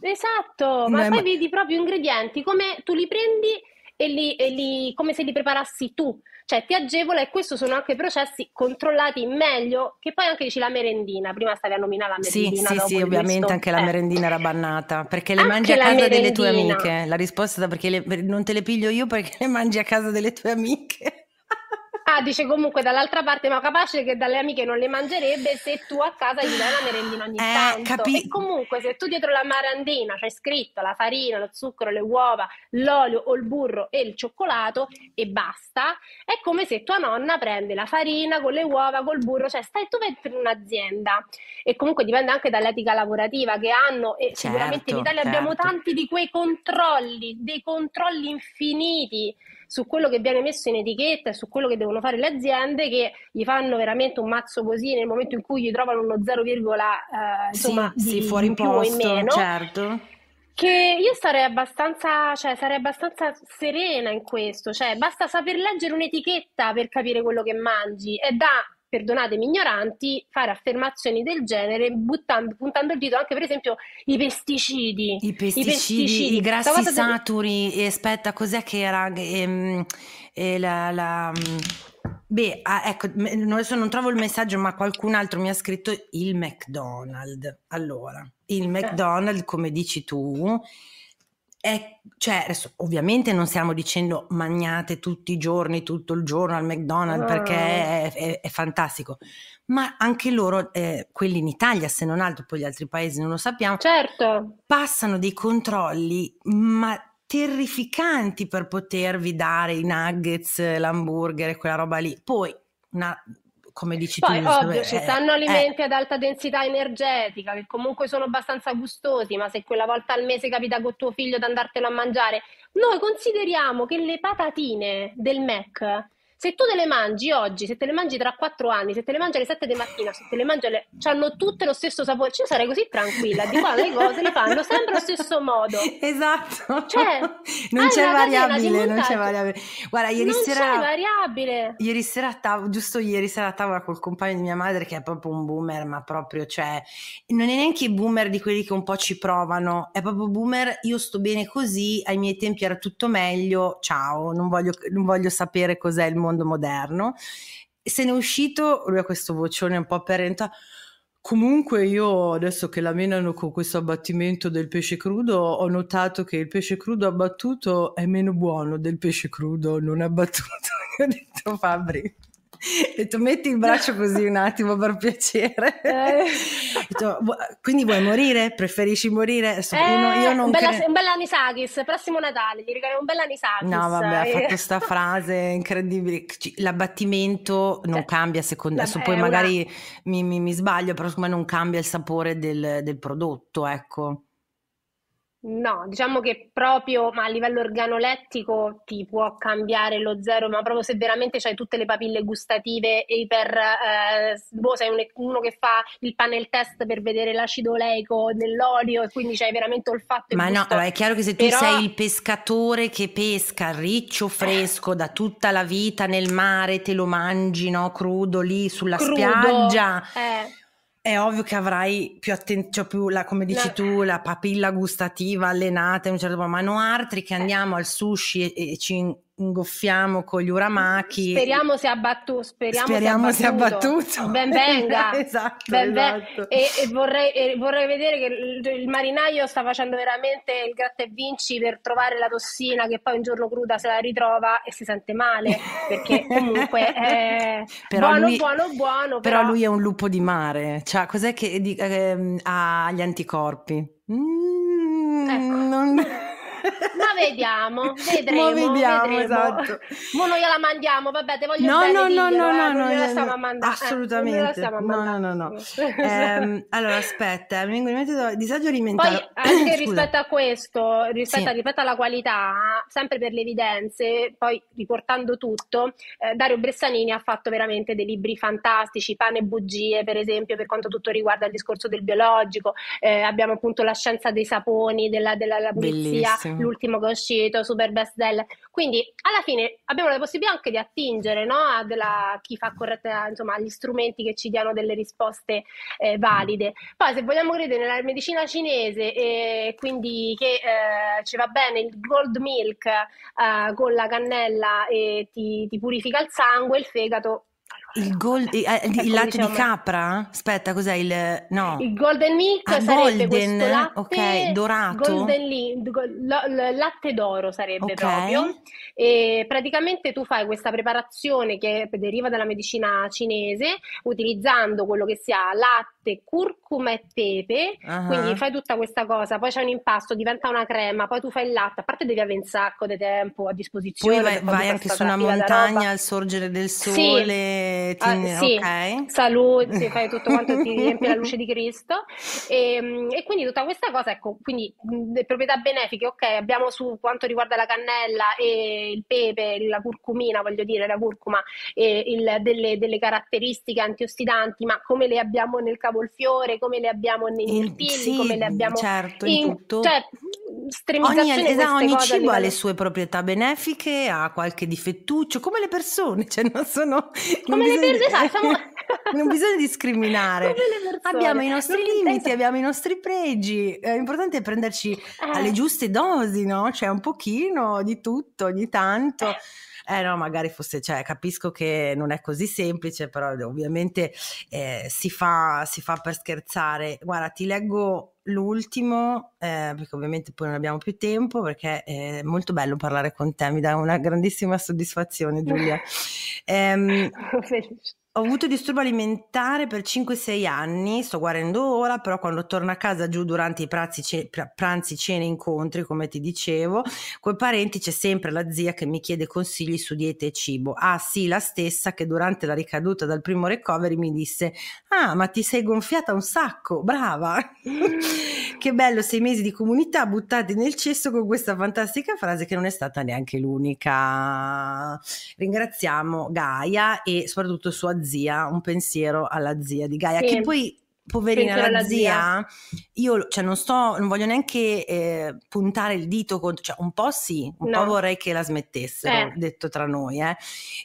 Esatto, ma, ma poi vedi proprio ingredienti, come tu li prendi e li, e li, come se li preparassi tu, cioè ti agevola e questo sono anche processi controllati meglio che poi anche dici la merendina, prima stavi a nominare la merendina. Sì, sì, sì ovviamente questo. anche eh. la merendina era bannata, perché le anche mangi a casa delle tue amiche, la risposta è perché le, non te le piglio io perché le mangi a casa delle tue amiche. Ah, dice comunque dall'altra parte, ma capace che dalle amiche non le mangerebbe se tu a casa gli dai la merendina ogni eh, tanto. Capi... E comunque se tu dietro la marandina c'è scritto la farina, lo zucchero, le uova, l'olio o il burro e il cioccolato e basta, è come se tua nonna prende la farina con le uova, col burro, cioè stai tu per un'azienda. E comunque dipende anche dall'etica lavorativa che hanno e certo, sicuramente in certo, Italia certo. abbiamo tanti di quei controlli, dei controlli infiniti su quello che viene messo in etichetta e su quello che devono fare le aziende che gli fanno veramente un mazzo così nel momento in cui gli trovano uno 0, eh, insomma, sì, di, sì, fuori in posto, meno, certo. Che io sarei abbastanza, cioè, sarei abbastanza serena in questo, cioè basta saper leggere un'etichetta per capire quello che mangi, è da perdonatemi ignoranti, fare affermazioni del genere buttando, puntando il dito anche per esempio i pesticidi. I pesticidi, i, pesticidi. i grassi saturi, te... aspetta cos'è che era? E, ehm, e la, la... Mm, beh, ah, ecco, adesso non trovo il messaggio, ma qualcun altro mi ha scritto il McDonald's. Allora, il McDonald's, come dici tu, è, cioè, adesso, ovviamente non stiamo dicendo magnate tutti i giorni, tutto il giorno al McDonald's no. perché è, è, è, fantastico, ma anche loro, eh, quelli in Italia, se non altro, poi gli altri paesi non lo sappiamo, certo. passano dei controlli ma terrificanti per potervi dare i nuggets, l'hamburger e quella roba lì. Poi una come dici Poi, tu. ovvio, ci eh, stanno eh. alimenti eh. ad alta densità energetica che comunque sono abbastanza gustosi, ma se quella volta al mese capita con tuo figlio di andartelo a mangiare, noi consideriamo che le patatine del Mac se tu te le mangi oggi, se te le mangi tra quattro anni, se te le mangi alle sette di mattina, se te le mangi alle... hanno tutte lo stesso sapore, cioè sarei così tranquilla, di qua le cose le fanno sempre allo stesso modo. Esatto. Cioè, non c'è variabile, non c'è variabile. Guarda, ieri non sera... c'è variabile. Ieri sera, a tav- giusto ieri sera a tavola col compagno di mia madre che è proprio un boomer, ma proprio, cioè, non è neanche boomer di quelli che un po' ci provano, è proprio boomer, io sto bene così, ai miei tempi era tutto meglio, ciao, non voglio, non voglio sapere cos'è il mondo mondo moderno. Se ne è uscito, lui ha questo vocione un po' apparente. Comunque io adesso che la menano con questo abbattimento del pesce crudo ho notato che il pesce crudo abbattuto è meno buono del pesce crudo non abbattuto. ho detto Fabri, detto metti il braccio così un attimo per piacere eh. detto, quindi vuoi morire? preferisci morire? Adesso, eh, io, io non un, bella, cre... un bella Anisakis prossimo Natale gli regaliamo un bella Anisakis no vabbè eh. ha fatto questa frase incredibile l'abbattimento non cioè, cambia secondo adesso poi magari una... mi, mi, mi, sbaglio però secondo me non cambia il sapore del, del prodotto ecco No, diciamo che proprio, ma a livello organolettico ti può cambiare lo zero, ma proprio se veramente hai tutte le papille gustative e iper, eh, boh, sei un, uno che fa il panel test per vedere l'acido oleico nell'olio e quindi c'hai veramente olfatto. Ma gusto. no, è chiaro che se tu Però... sei il pescatore che pesca riccio fresco da tutta la vita nel mare, te lo mangi, no, crudo lì sulla crudo, spiaggia. Eh è ovvio che avrai più attenzione, cioè più la, come dici la... tu, la papilla gustativa allenata in un certo modo, ma noi altri che eh. andiamo al sushi e, e ci ingoffiamo con gli uramachi. Speriamo sia abbattuto. Speriamo, speriamo sia abbattuto. Sia Ben venga. esatto, ben esatto. E, e, vorrei, e, vorrei, vedere che il, il, marinaio sta facendo veramente il gratta e vinci per trovare la tossina che poi un giorno cruda se la ritrova e si sente male perché comunque è eh, buono, lui, buono, buono. Però... però... lui è un lupo di mare. Cioè, cos'è che di, eh, ha gli anticorpi? Mm, ecco. Non... Ma vediamo, vedremo. Ma vediamo, vedremo. esatto. Mo noi la mandiamo, vabbè, te voglio no, bene, no, no, eh, eh, no, no, no, Assolutamente. no, no, no, no. allora, aspetta, eh, mi vengono in mente disagio alimentare. Poi, anche rispetto a questo, rispetto, sì. a, rispetto, alla qualità, sempre per le evidenze, poi riportando tutto, eh, Dario Bressanini ha fatto veramente dei libri fantastici, Pane e bugie, per esempio, per quanto tutto riguarda il discorso del biologico, eh, abbiamo appunto la scienza dei saponi, della, della, della pulizia, sì. l'ultimo che è uscito, super best seller. Quindi alla fine abbiamo la possibilità anche di attingere no? a della, chi fa corretta, insomma, agli strumenti che ci diano delle risposte eh, valide. Poi se vogliamo credere nella medicina cinese e quindi che eh, ci va bene il gold milk eh, con la cannella e ti, ti purifica il sangue, il fegato il, gold, eh, cioè, il, il latte diciamo... di capra? Aspetta, cos'è il... No. Il golden milk ah, sarebbe golden, latte, ok, dorato. Golden li, latte d'oro sarebbe okay. proprio. E praticamente tu fai questa preparazione che deriva dalla medicina cinese utilizzando quello che sia latte, curcuma e pepe. Uh-huh. Quindi fai tutta questa cosa, poi c'è un impasto, diventa una crema, poi tu fai il latte. A parte devi avere un sacco di tempo a disposizione. Poi vai, vai anche su una montagna al sorgere del sole. Sì ti, eh, ti ah, sì, okay. saluti, fai tutto quanto, ti riempie la luce di Cristo. E, ehm, e, quindi tutta questa cosa, ecco, quindi le proprietà benefiche, ok, abbiamo su quanto riguarda la cannella e il pepe, la curcumina, voglio dire, la curcuma, il, delle, delle, caratteristiche antiossidanti, ma come le abbiamo nel cavolfiore, come le abbiamo nei mirtilli, sì, come le abbiamo... Certo, in, in tutto. Cioè, ogni, esatto, ogni cibo ha le sue proprietà benefiche, ha qualche difettuccio, come le persone, cioè non sono come bisogna, verde, esatto, non bisogna discriminare. Abbiamo i nostri limiti, penso... abbiamo i nostri pregi. È importante prenderci eh. alle giuste dosi, no? Cioè un pochino di tutto, ogni tanto. Eh eh no, magari fosse, cioè capisco che non è così semplice, però ovviamente eh, si, fa, si fa per scherzare. Guarda, ti leggo l'ultimo, eh, perché ovviamente poi non abbiamo più tempo, perché è molto bello parlare con te, mi dà una grandissima soddisfazione Giulia. ehm, ho avuto disturbo alimentare per 5-6 anni, sto guarendo ora, però quando torno a casa giù durante i pranzi, pranzi cene, incontri, come ti dicevo, coi parenti c'è sempre la zia che mi chiede consigli su diete e cibo. Ah sì, la stessa che durante la ricaduta dal primo recovery mi disse, ah ma ti sei gonfiata un sacco, brava. che bello, sei mesi di comunità buttati nel cesso con questa fantastica frase che non è stata neanche l'unica. Ringraziamo Gaia e soprattutto sua zia zia, un pensiero alla zia di Gaia, sì. che poi poverina la zia, zia, io cioè, non sto, non voglio neanche eh, puntare il dito contro, cioè un po' sì, un no. po' vorrei che la smettessero, eh. detto tra noi, eh.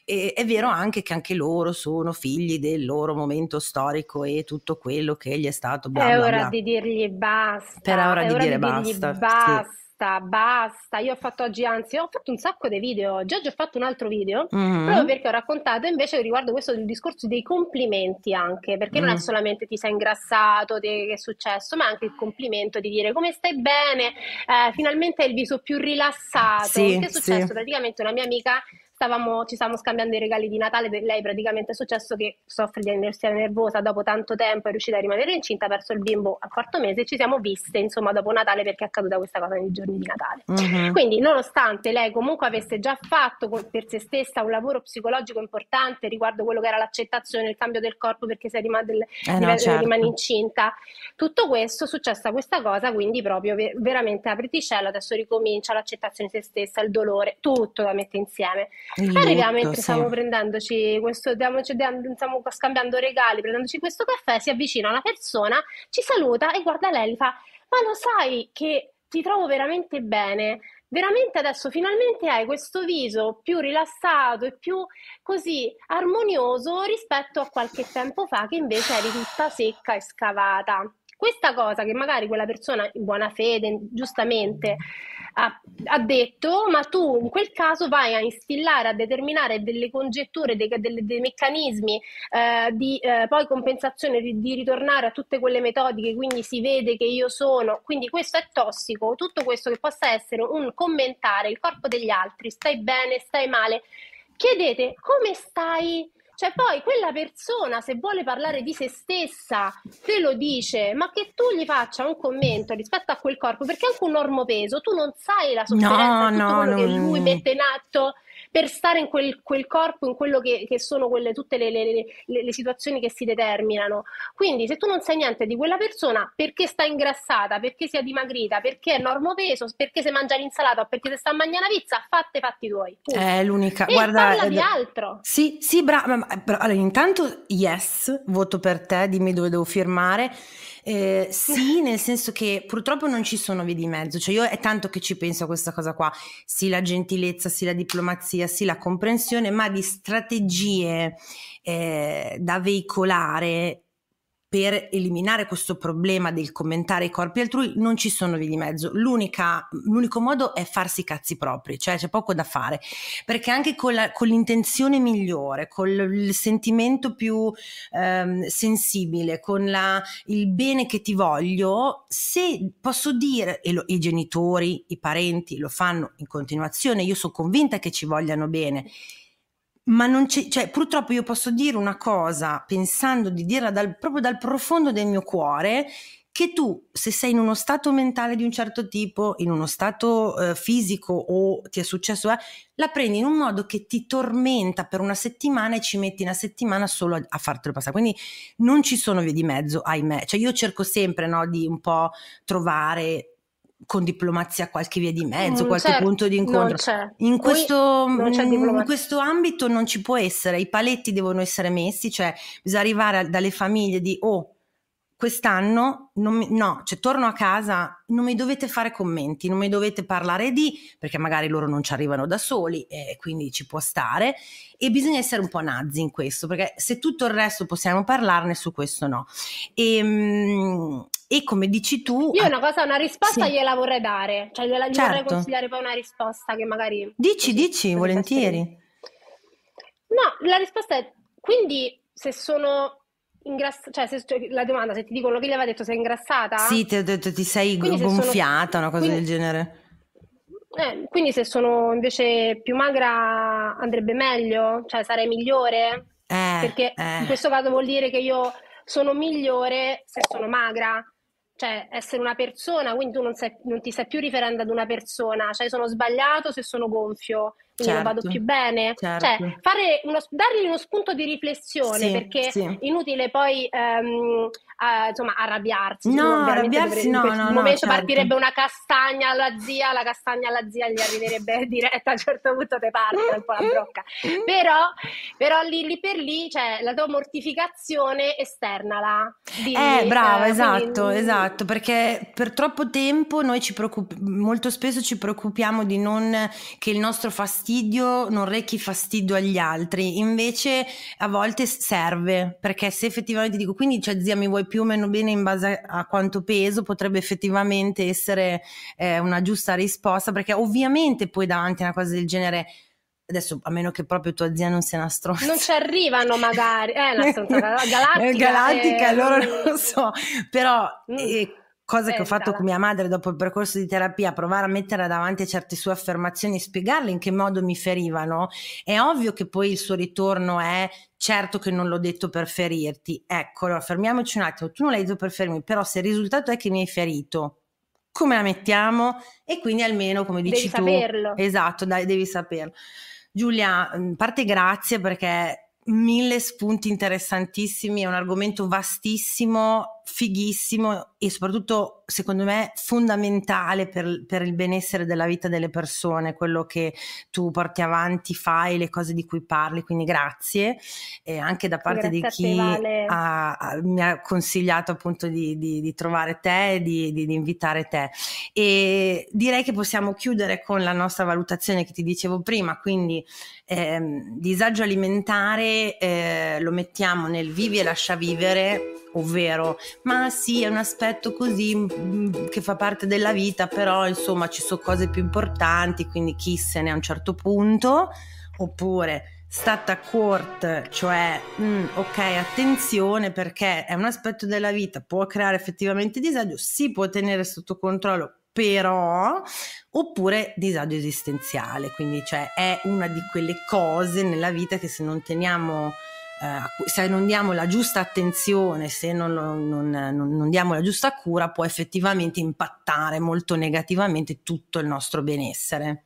e, è vero anche che anche loro sono figli del loro momento storico e tutto quello che gli è stato bla, È bla, ora bla. di dirgli basta. Per ora è di ora dire di basta. basta. Sì basta, basta. Io ho fatto oggi, anzi, ho fatto un sacco di video. Già oggi ho fatto un altro video mm-hmm. proprio perché ho raccontato invece riguardo questo del discorso dei complimenti anche, perché mm-hmm. non è mm. solamente ti sei ingrassato, ti, che è successo, ma anche il complimento di dire come stai bene, eh, finalmente hai il viso più rilassato. Sì, che è successo? Sì. Praticamente una mia amica stavamo, ci stavamo scambiando i regali di Natale per lei, praticamente è successo che soffre di anorsia nervosa dopo tanto tempo è riuscita a rimanere incinta, ha perso il bimbo a quarto mese e ci siamo viste insomma dopo Natale perché è accaduta questa cosa nei giorni di Natale. Uh-huh. Quindi nonostante lei comunque avesse già fatto per se stessa un lavoro psicologico importante riguardo quello che era l'accettazione, il cambio del corpo perché se rimane, del, eh no, certo. rimane incinta, tutto questo è successa questa cosa quindi proprio ver- veramente apriticello, adesso ricomincia l'accettazione di se stessa, il dolore, tutto da mettere insieme. Ah, raga, mentre sì. stiamo prendendoci questo, stiamo scambiando regali, prendendoci questo caffè, si avvicina una persona, ci saluta e guarda lei e gli fa: Ma lo sai che ti trovo veramente bene? veramente adesso finalmente hai questo viso più rilassato e più così armonioso rispetto a qualche tempo fa che invece eri tutta secca e scavata. Questa cosa che magari quella persona in buona fede, giustamente, ha, ha, detto ma tu in quel caso vai a instillare, a determinare delle congetture, dei, dei, dei meccanismi eh, di eh, poi compensazione, di, di, ritornare a tutte quelle metodiche, quindi si vede che io sono, quindi questo è tossico, tutto questo che possa essere un commentare il corpo degli altri, stai bene, stai male, chiedete come stai cioè poi quella persona se vuole parlare di se stessa te lo dice, ma che tu gli faccia un commento rispetto a quel corpo, perché anche un ormo peso, tu non sai la sofferenza no, no, no, che lui mette in atto per stare in quel, quel corpo, in quello che, che sono quelle, tutte le, le, le, le, situazioni che si determinano. Quindi se tu non sai niente di quella persona, perché sta ingrassata, perché si è dimagrita, perché è normo peso, perché si mangia l'insalata o perché si sta mangiando la pizza, fatte fatti tuoi. È l'unica. E Guarda, parla eh, di altro. Sì, sì, brava. allora, intanto, yes, voto per te, dimmi dove devo firmare. Eh, sì, nel senso che purtroppo non ci sono vie di mezzo, cioè io è tanto che ci penso a questa cosa qua, sì la gentilezza, sì la diplomazia, sì la comprensione, ma di strategie eh, da veicolare per eliminare questo problema del commentare i corpi altrui non ci sono vie di mezzo. l'unico modo è farsi i cazzi propri, cioè c'è poco da fare, perché anche con, l'intenzione migliore, con il sentimento più ehm, sensibile, con la, il bene che ti voglio, se posso dire, e lo, i genitori, i parenti lo fanno in continuazione, io sono convinta che ci vogliano bene ma non c'è, cioè, purtroppo io posso dire una cosa pensando di dirla dal, proprio dal profondo del mio cuore che tu, se sei in uno stato mentale di un certo tipo, in uno stato eh, fisico o ti è successo, eh, la prendi in un modo che ti tormenta per una settimana e ci metti una settimana solo a, a fartelo passare. Quindi non ci sono vie di mezzo, ahimè. Cioè io cerco sempre no, di un po' trovare con diplomazia qualche via di mm, mezzo, qualche punto di incontro. In questo, mm, in questo, ambito non ci può essere, i paletti devono essere messi, cioè bisogna arrivare dalle famiglie di oh, quest'anno mi, no, cioè torno a casa, non mi dovete fare commenti, non mi dovete parlare di, perché magari loro non ci arrivano da soli e quindi ci può stare e bisogna essere un po' nazi in questo, perché se tutto il resto possiamo parlarne, su questo no. E, ehm, e come dici tu... Io una cosa, una risposta sì. gliela vorrei dare, cioè gliela certo. vorrei consigliare poi una risposta che magari... Dici, dici, volentieri. No, la risposta è, quindi se sono ingrassata, cioè se, la domanda se ti dicono che gli aveva detto sei ingrassata? Sì, ti, ho detto ti sei quindi gonfiata, sono, una cosa quindi, del genere. Eh, quindi se sono invece più magra andrebbe meglio, cioè sarei migliore? Eh, Perché eh. in questo caso vuol dire che io sono migliore se sono magra cioè essere una persona, quindi tu non, sei, non ti stai più riferendo ad una persona, cioè sono sbagliato se sono gonfio, Certo, non vado più bene. Cioè, certo. Cioè, uno, dargli uno spunto di riflessione sì, perché sì. inutile poi um, a, insomma, arrabbiarsi. No, arrabbiarsi dovrei, no, in questo no, momento certo. partirebbe una castagna alla zia, la castagna alla zia gli arriverebbe diretta a un certo punto te parte un po' la brocca. Però, però lì, lì, per lì cioè, la tua mortificazione esterna la... Eh, eh, brava, eh, esatto, quindi... esatto, perché per troppo tempo noi ci preoccupiamo, molto spesso ci preoccupiamo di non che il nostro fastidio fastidio non rechi fastidio agli altri, invece a volte serve, perché se effettivamente dico quindi cioè zia mi vuoi più o meno bene in base a quanto peso, potrebbe effettivamente essere eh, una giusta risposta, perché ovviamente poi davanti a una cosa del genere adesso a meno che proprio tua zia non sia una stronza non ci arrivano magari eh una galattica galattica eh, loro non lo so però mm. eh, cosa che ho fatto esatto. con mia madre dopo il percorso di terapia, provare a mettere davanti a certe sue affermazioni e spiegarle in che modo mi ferivano, è ovvio che poi il suo ritorno è certo che non l'ho detto per ferirti. Ecco, allora fermiamoci un attimo, tu non l'hai detto per fermi, però se il risultato è che mi hai ferito, come la mettiamo? E quindi almeno, come dici devi tu... Saperlo. Esatto, dai, devi saperlo. Giulia, mm, parte grazie perché mille spunti interessantissimi, è un argomento vastissimo fighissimo e soprattutto secondo me, fondamentale per, per, il benessere della vita delle persone, quello che tu porti avanti, fai, le cose di cui parli, quindi grazie. E anche da parte grazie di chi te, vale. ha, ha, mi ha consigliato appunto di, di, di trovare te e di, di, invitare te. E direi che possiamo chiudere con la nostra valutazione che ti dicevo prima, quindi ehm, disagio alimentare eh, lo mettiamo nel vivi e lascia vivere, ovvero ma sì è un aspetto così Mm, che fa parte della vita, però insomma ci sono cose più importanti, quindi chi se ne a un certo punto, oppure stata a court, cioè mm, ok, attenzione perché è un aspetto della vita, può creare effettivamente disagio, si può tenere sotto controllo, però oppure disagio esistenziale, quindi cioè è una di quelle cose nella vita che se non teniamo eh, se non diamo la giusta attenzione, se non, non, non diamo la giusta cura, può effettivamente impattare molto negativamente tutto il nostro benessere.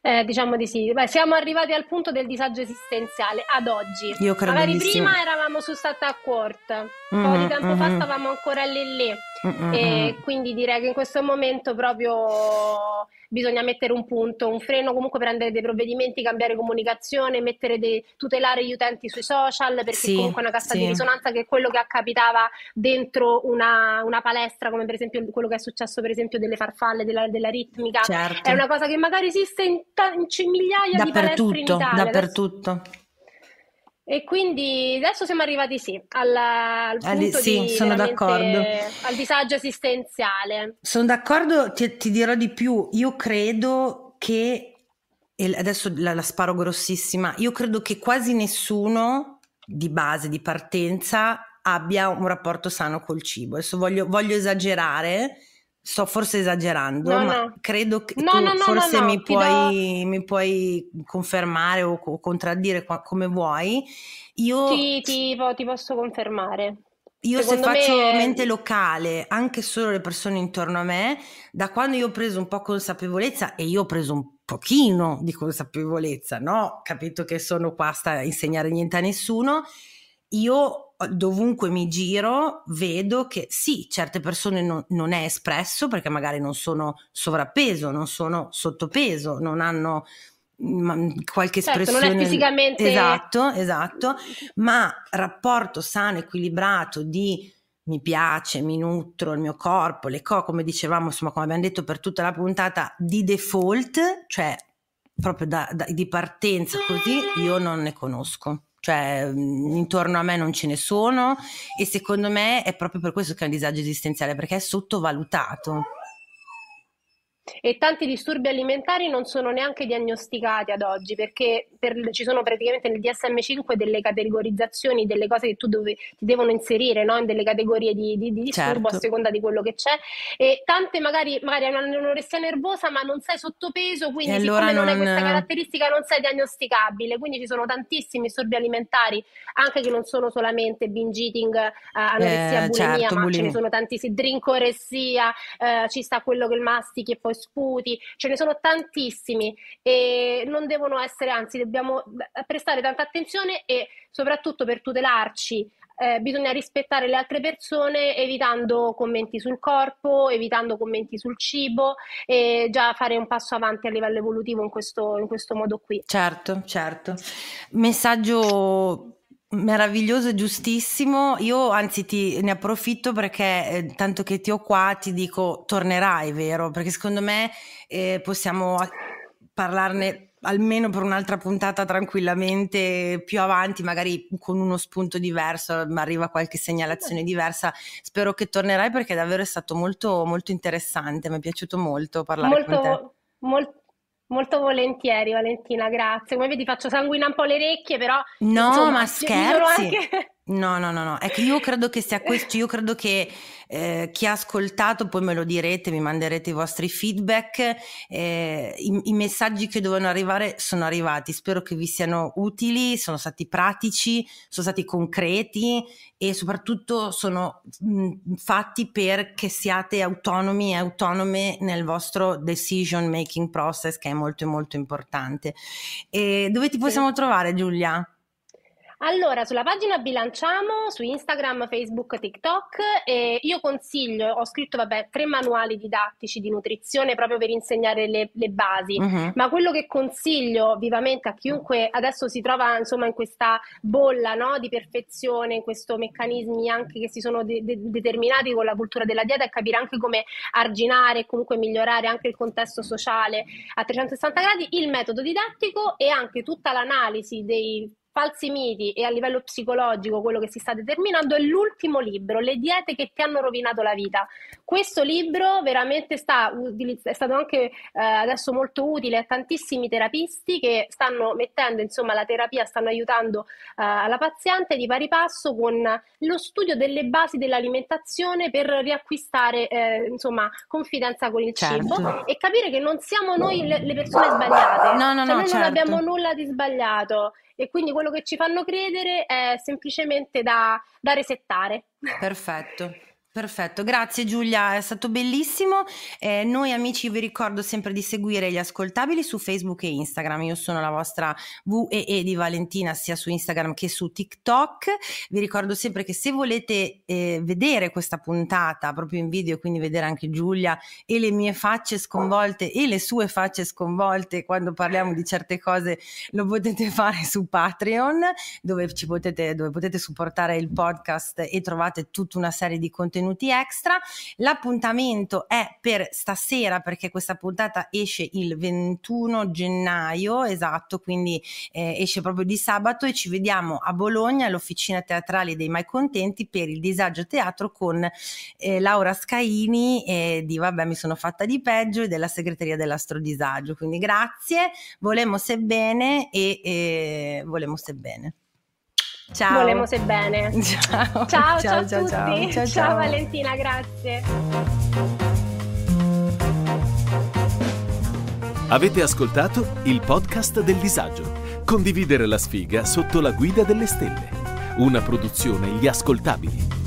Eh, diciamo di sì, Beh, siamo arrivati al punto del disagio esistenziale ad oggi. Io credo Magari prima sì. eravamo su Stata Court, un po' di tempo mm-hmm. fa stavamo ancora lì lì, mm-hmm. e quindi direi che in questo momento proprio bisogna mettere un punto, un freno, comunque prendere dei provvedimenti, cambiare comunicazione, dei, tutelare gli utenti sui social, perché sì, comunque è una cassa sì. di risonanza che è quello che accapitava dentro una, una, palestra, come per esempio quello che è successo per esempio delle farfalle, della, della ritmica. Certo. È una cosa che magari esiste in, t- in migliaia di palestre in Italia. Dappertutto. E quindi adesso siamo arrivati sì, alla, al ah, punto All, sì, sono d'accordo. al disagio esistenziale. Sono d'accordo, ti, ti dirò di più, io credo che, e adesso la, la sparo grossissima, io credo che quasi nessuno di base, di partenza, abbia un rapporto sano col cibo. Adesso voglio, voglio esagerare, Sto forse esagerando, no, ma no. credo che no, tu forse mi puoi, do... mi, puoi, confermare o, o contraddire qua, come vuoi. Io ti, ti, ti posso confermare. Io Secondo se faccio me... mente locale anche solo le persone intorno a me, da quando io ho preso un po' consapevolezza e io ho preso un pochino di consapevolezza, no? Capito che sono qua sta a insegnare niente a nessuno, io dovunque mi giro vedo che sì, certe persone no, non è espresso perché magari non sono sovrappeso, non sono sottopeso, non hanno mm, mm, qualche certo, espressione non è fisicamente esatto, esatto, ma rapporto sano, equilibrato di mi piace, mi nutro, il mio corpo, le co, come dicevamo, insomma, come abbiamo detto per tutta la puntata di default, cioè proprio da, da, di partenza così, io non ne conosco cioè mm, intorno a me non ce ne sono e secondo me è proprio per questo che è un disagio esistenziale perché è sottovalutato e tanti disturbi alimentari non sono neanche diagnosticati ad oggi perché per, ci sono praticamente nel DSM5 delle categorizzazioni delle cose che tu dove, ti devono inserire no? in delle categorie di, di, di disturbo certo. a seconda di quello che c'è e tante magari, magari hanno un'anoressia nervosa ma non sei sottopeso quindi allora siccome non, non hai questa caratteristica non sei diagnosticabile quindi ci sono tantissimi disturbi alimentari anche che non sono solamente binge eating, eh, anoressia, eh, bulimia certo, ma bulimia. ce ne sono tantissimi, drinkoressia eh, ci sta quello che mastichi e poi sputi, ce ne sono tantissimi e non devono essere, anzi dobbiamo prestare tanta attenzione e soprattutto per tutelarci eh, bisogna rispettare le altre persone evitando commenti sul corpo, evitando commenti sul cibo e già fare un passo avanti a livello evolutivo in questo, in questo modo qui. Certo, certo. Messaggio Meraviglioso, giustissimo. Io anzi ti ne approfitto perché eh, tanto che ti ho qua ti dico tornerai, vero? Perché secondo me eh, possiamo parlarne almeno per un'altra puntata tranquillamente più avanti, magari con uno spunto diverso, ma arriva qualche segnalazione diversa. Spero che tornerai perché davvero è stato molto molto interessante, mi è piaciuto molto parlare molto, con te. Molto Molto volentieri, Valentina, grazie. Come vedi, faccio sanguina un po' le orecchie, però. No, insomma, ma scherzi. Anche... No, no, no, no, che ecco, io credo che sia questo, io credo che eh, chi ha ascoltato, poi me lo direte, mi manderete i vostri feedback, eh, i, i, messaggi che dovevano arrivare sono arrivati, spero che vi siano utili, sono stati pratici, sono stati concreti e soprattutto sono mh, mm, fatti perché siate autonomi e autonome nel vostro decision making process che è molto molto importante. E dove ti possiamo sì. trovare Giulia? Allora, sulla pagina Bilanciamo, su Instagram, Facebook, TikTok, eh, io consiglio, ho scritto vabbè, tre manuali didattici di nutrizione proprio per insegnare le, le basi, uh-huh. ma quello che consiglio vivamente a chiunque adesso si trova insomma in questa bolla no, di perfezione, in questi meccanismi anche che si sono de- de- determinati con la cultura della dieta è capire anche come arginare e comunque migliorare anche il contesto sociale a 360 gradi, il metodo didattico e anche tutta l'analisi dei falsi miti e a livello psicologico quello che si sta determinando è l'ultimo libro, Le diete che ti hanno rovinato la vita. Questo libro veramente sta, è stato anche eh, adesso molto utile a tantissimi terapisti che stanno mettendo insomma la terapia, stanno aiutando eh, la paziente di pari passo con lo studio delle basi dell'alimentazione per riacquistare eh, insomma confidenza con il certo. cibo e capire che non siamo noi le, le persone sbagliate, no, no, cioè, noi certo. non abbiamo nulla di sbagliato e quindi quello che ci fanno credere è semplicemente da, da resettare. Perfetto. Perfetto, grazie Giulia, è stato bellissimo. Eh, noi amici vi ricordo sempre di seguire gli ascoltabili su Facebook e Instagram. Io sono la vostra VEE di Valentina sia su Instagram che su TikTok. Vi ricordo sempre che se volete eh, vedere questa puntata proprio in video quindi vedere anche Giulia e le mie facce sconvolte e le sue facce sconvolte quando parliamo di certe cose, lo potete fare su Patreon dove, potete, dove potete supportare il podcast e trovate tutta una serie di contenuti contenuti extra. L'appuntamento è per stasera perché questa puntata esce il 21 gennaio, esatto, quindi eh, esce proprio di sabato e ci vediamo a Bologna all'Officina Teatrale dei Mai Contenti per il Disagio Teatro con eh, Laura Scaini eh, di Vabbè mi sono fatta di peggio e della segreteria dell'Astro Disagio. Quindi grazie, volemo sebbene e eh, volemo sebbene. Ciao. Volemose bene. Ciao. Ciao, ciao, ciao, ciao, ciao, ciao, ciao Valentina, grazie. Avete ascoltato il podcast del disagio. Condividere la sfiga sotto la guida delle stelle. Una produzione Gli Ascoltabili.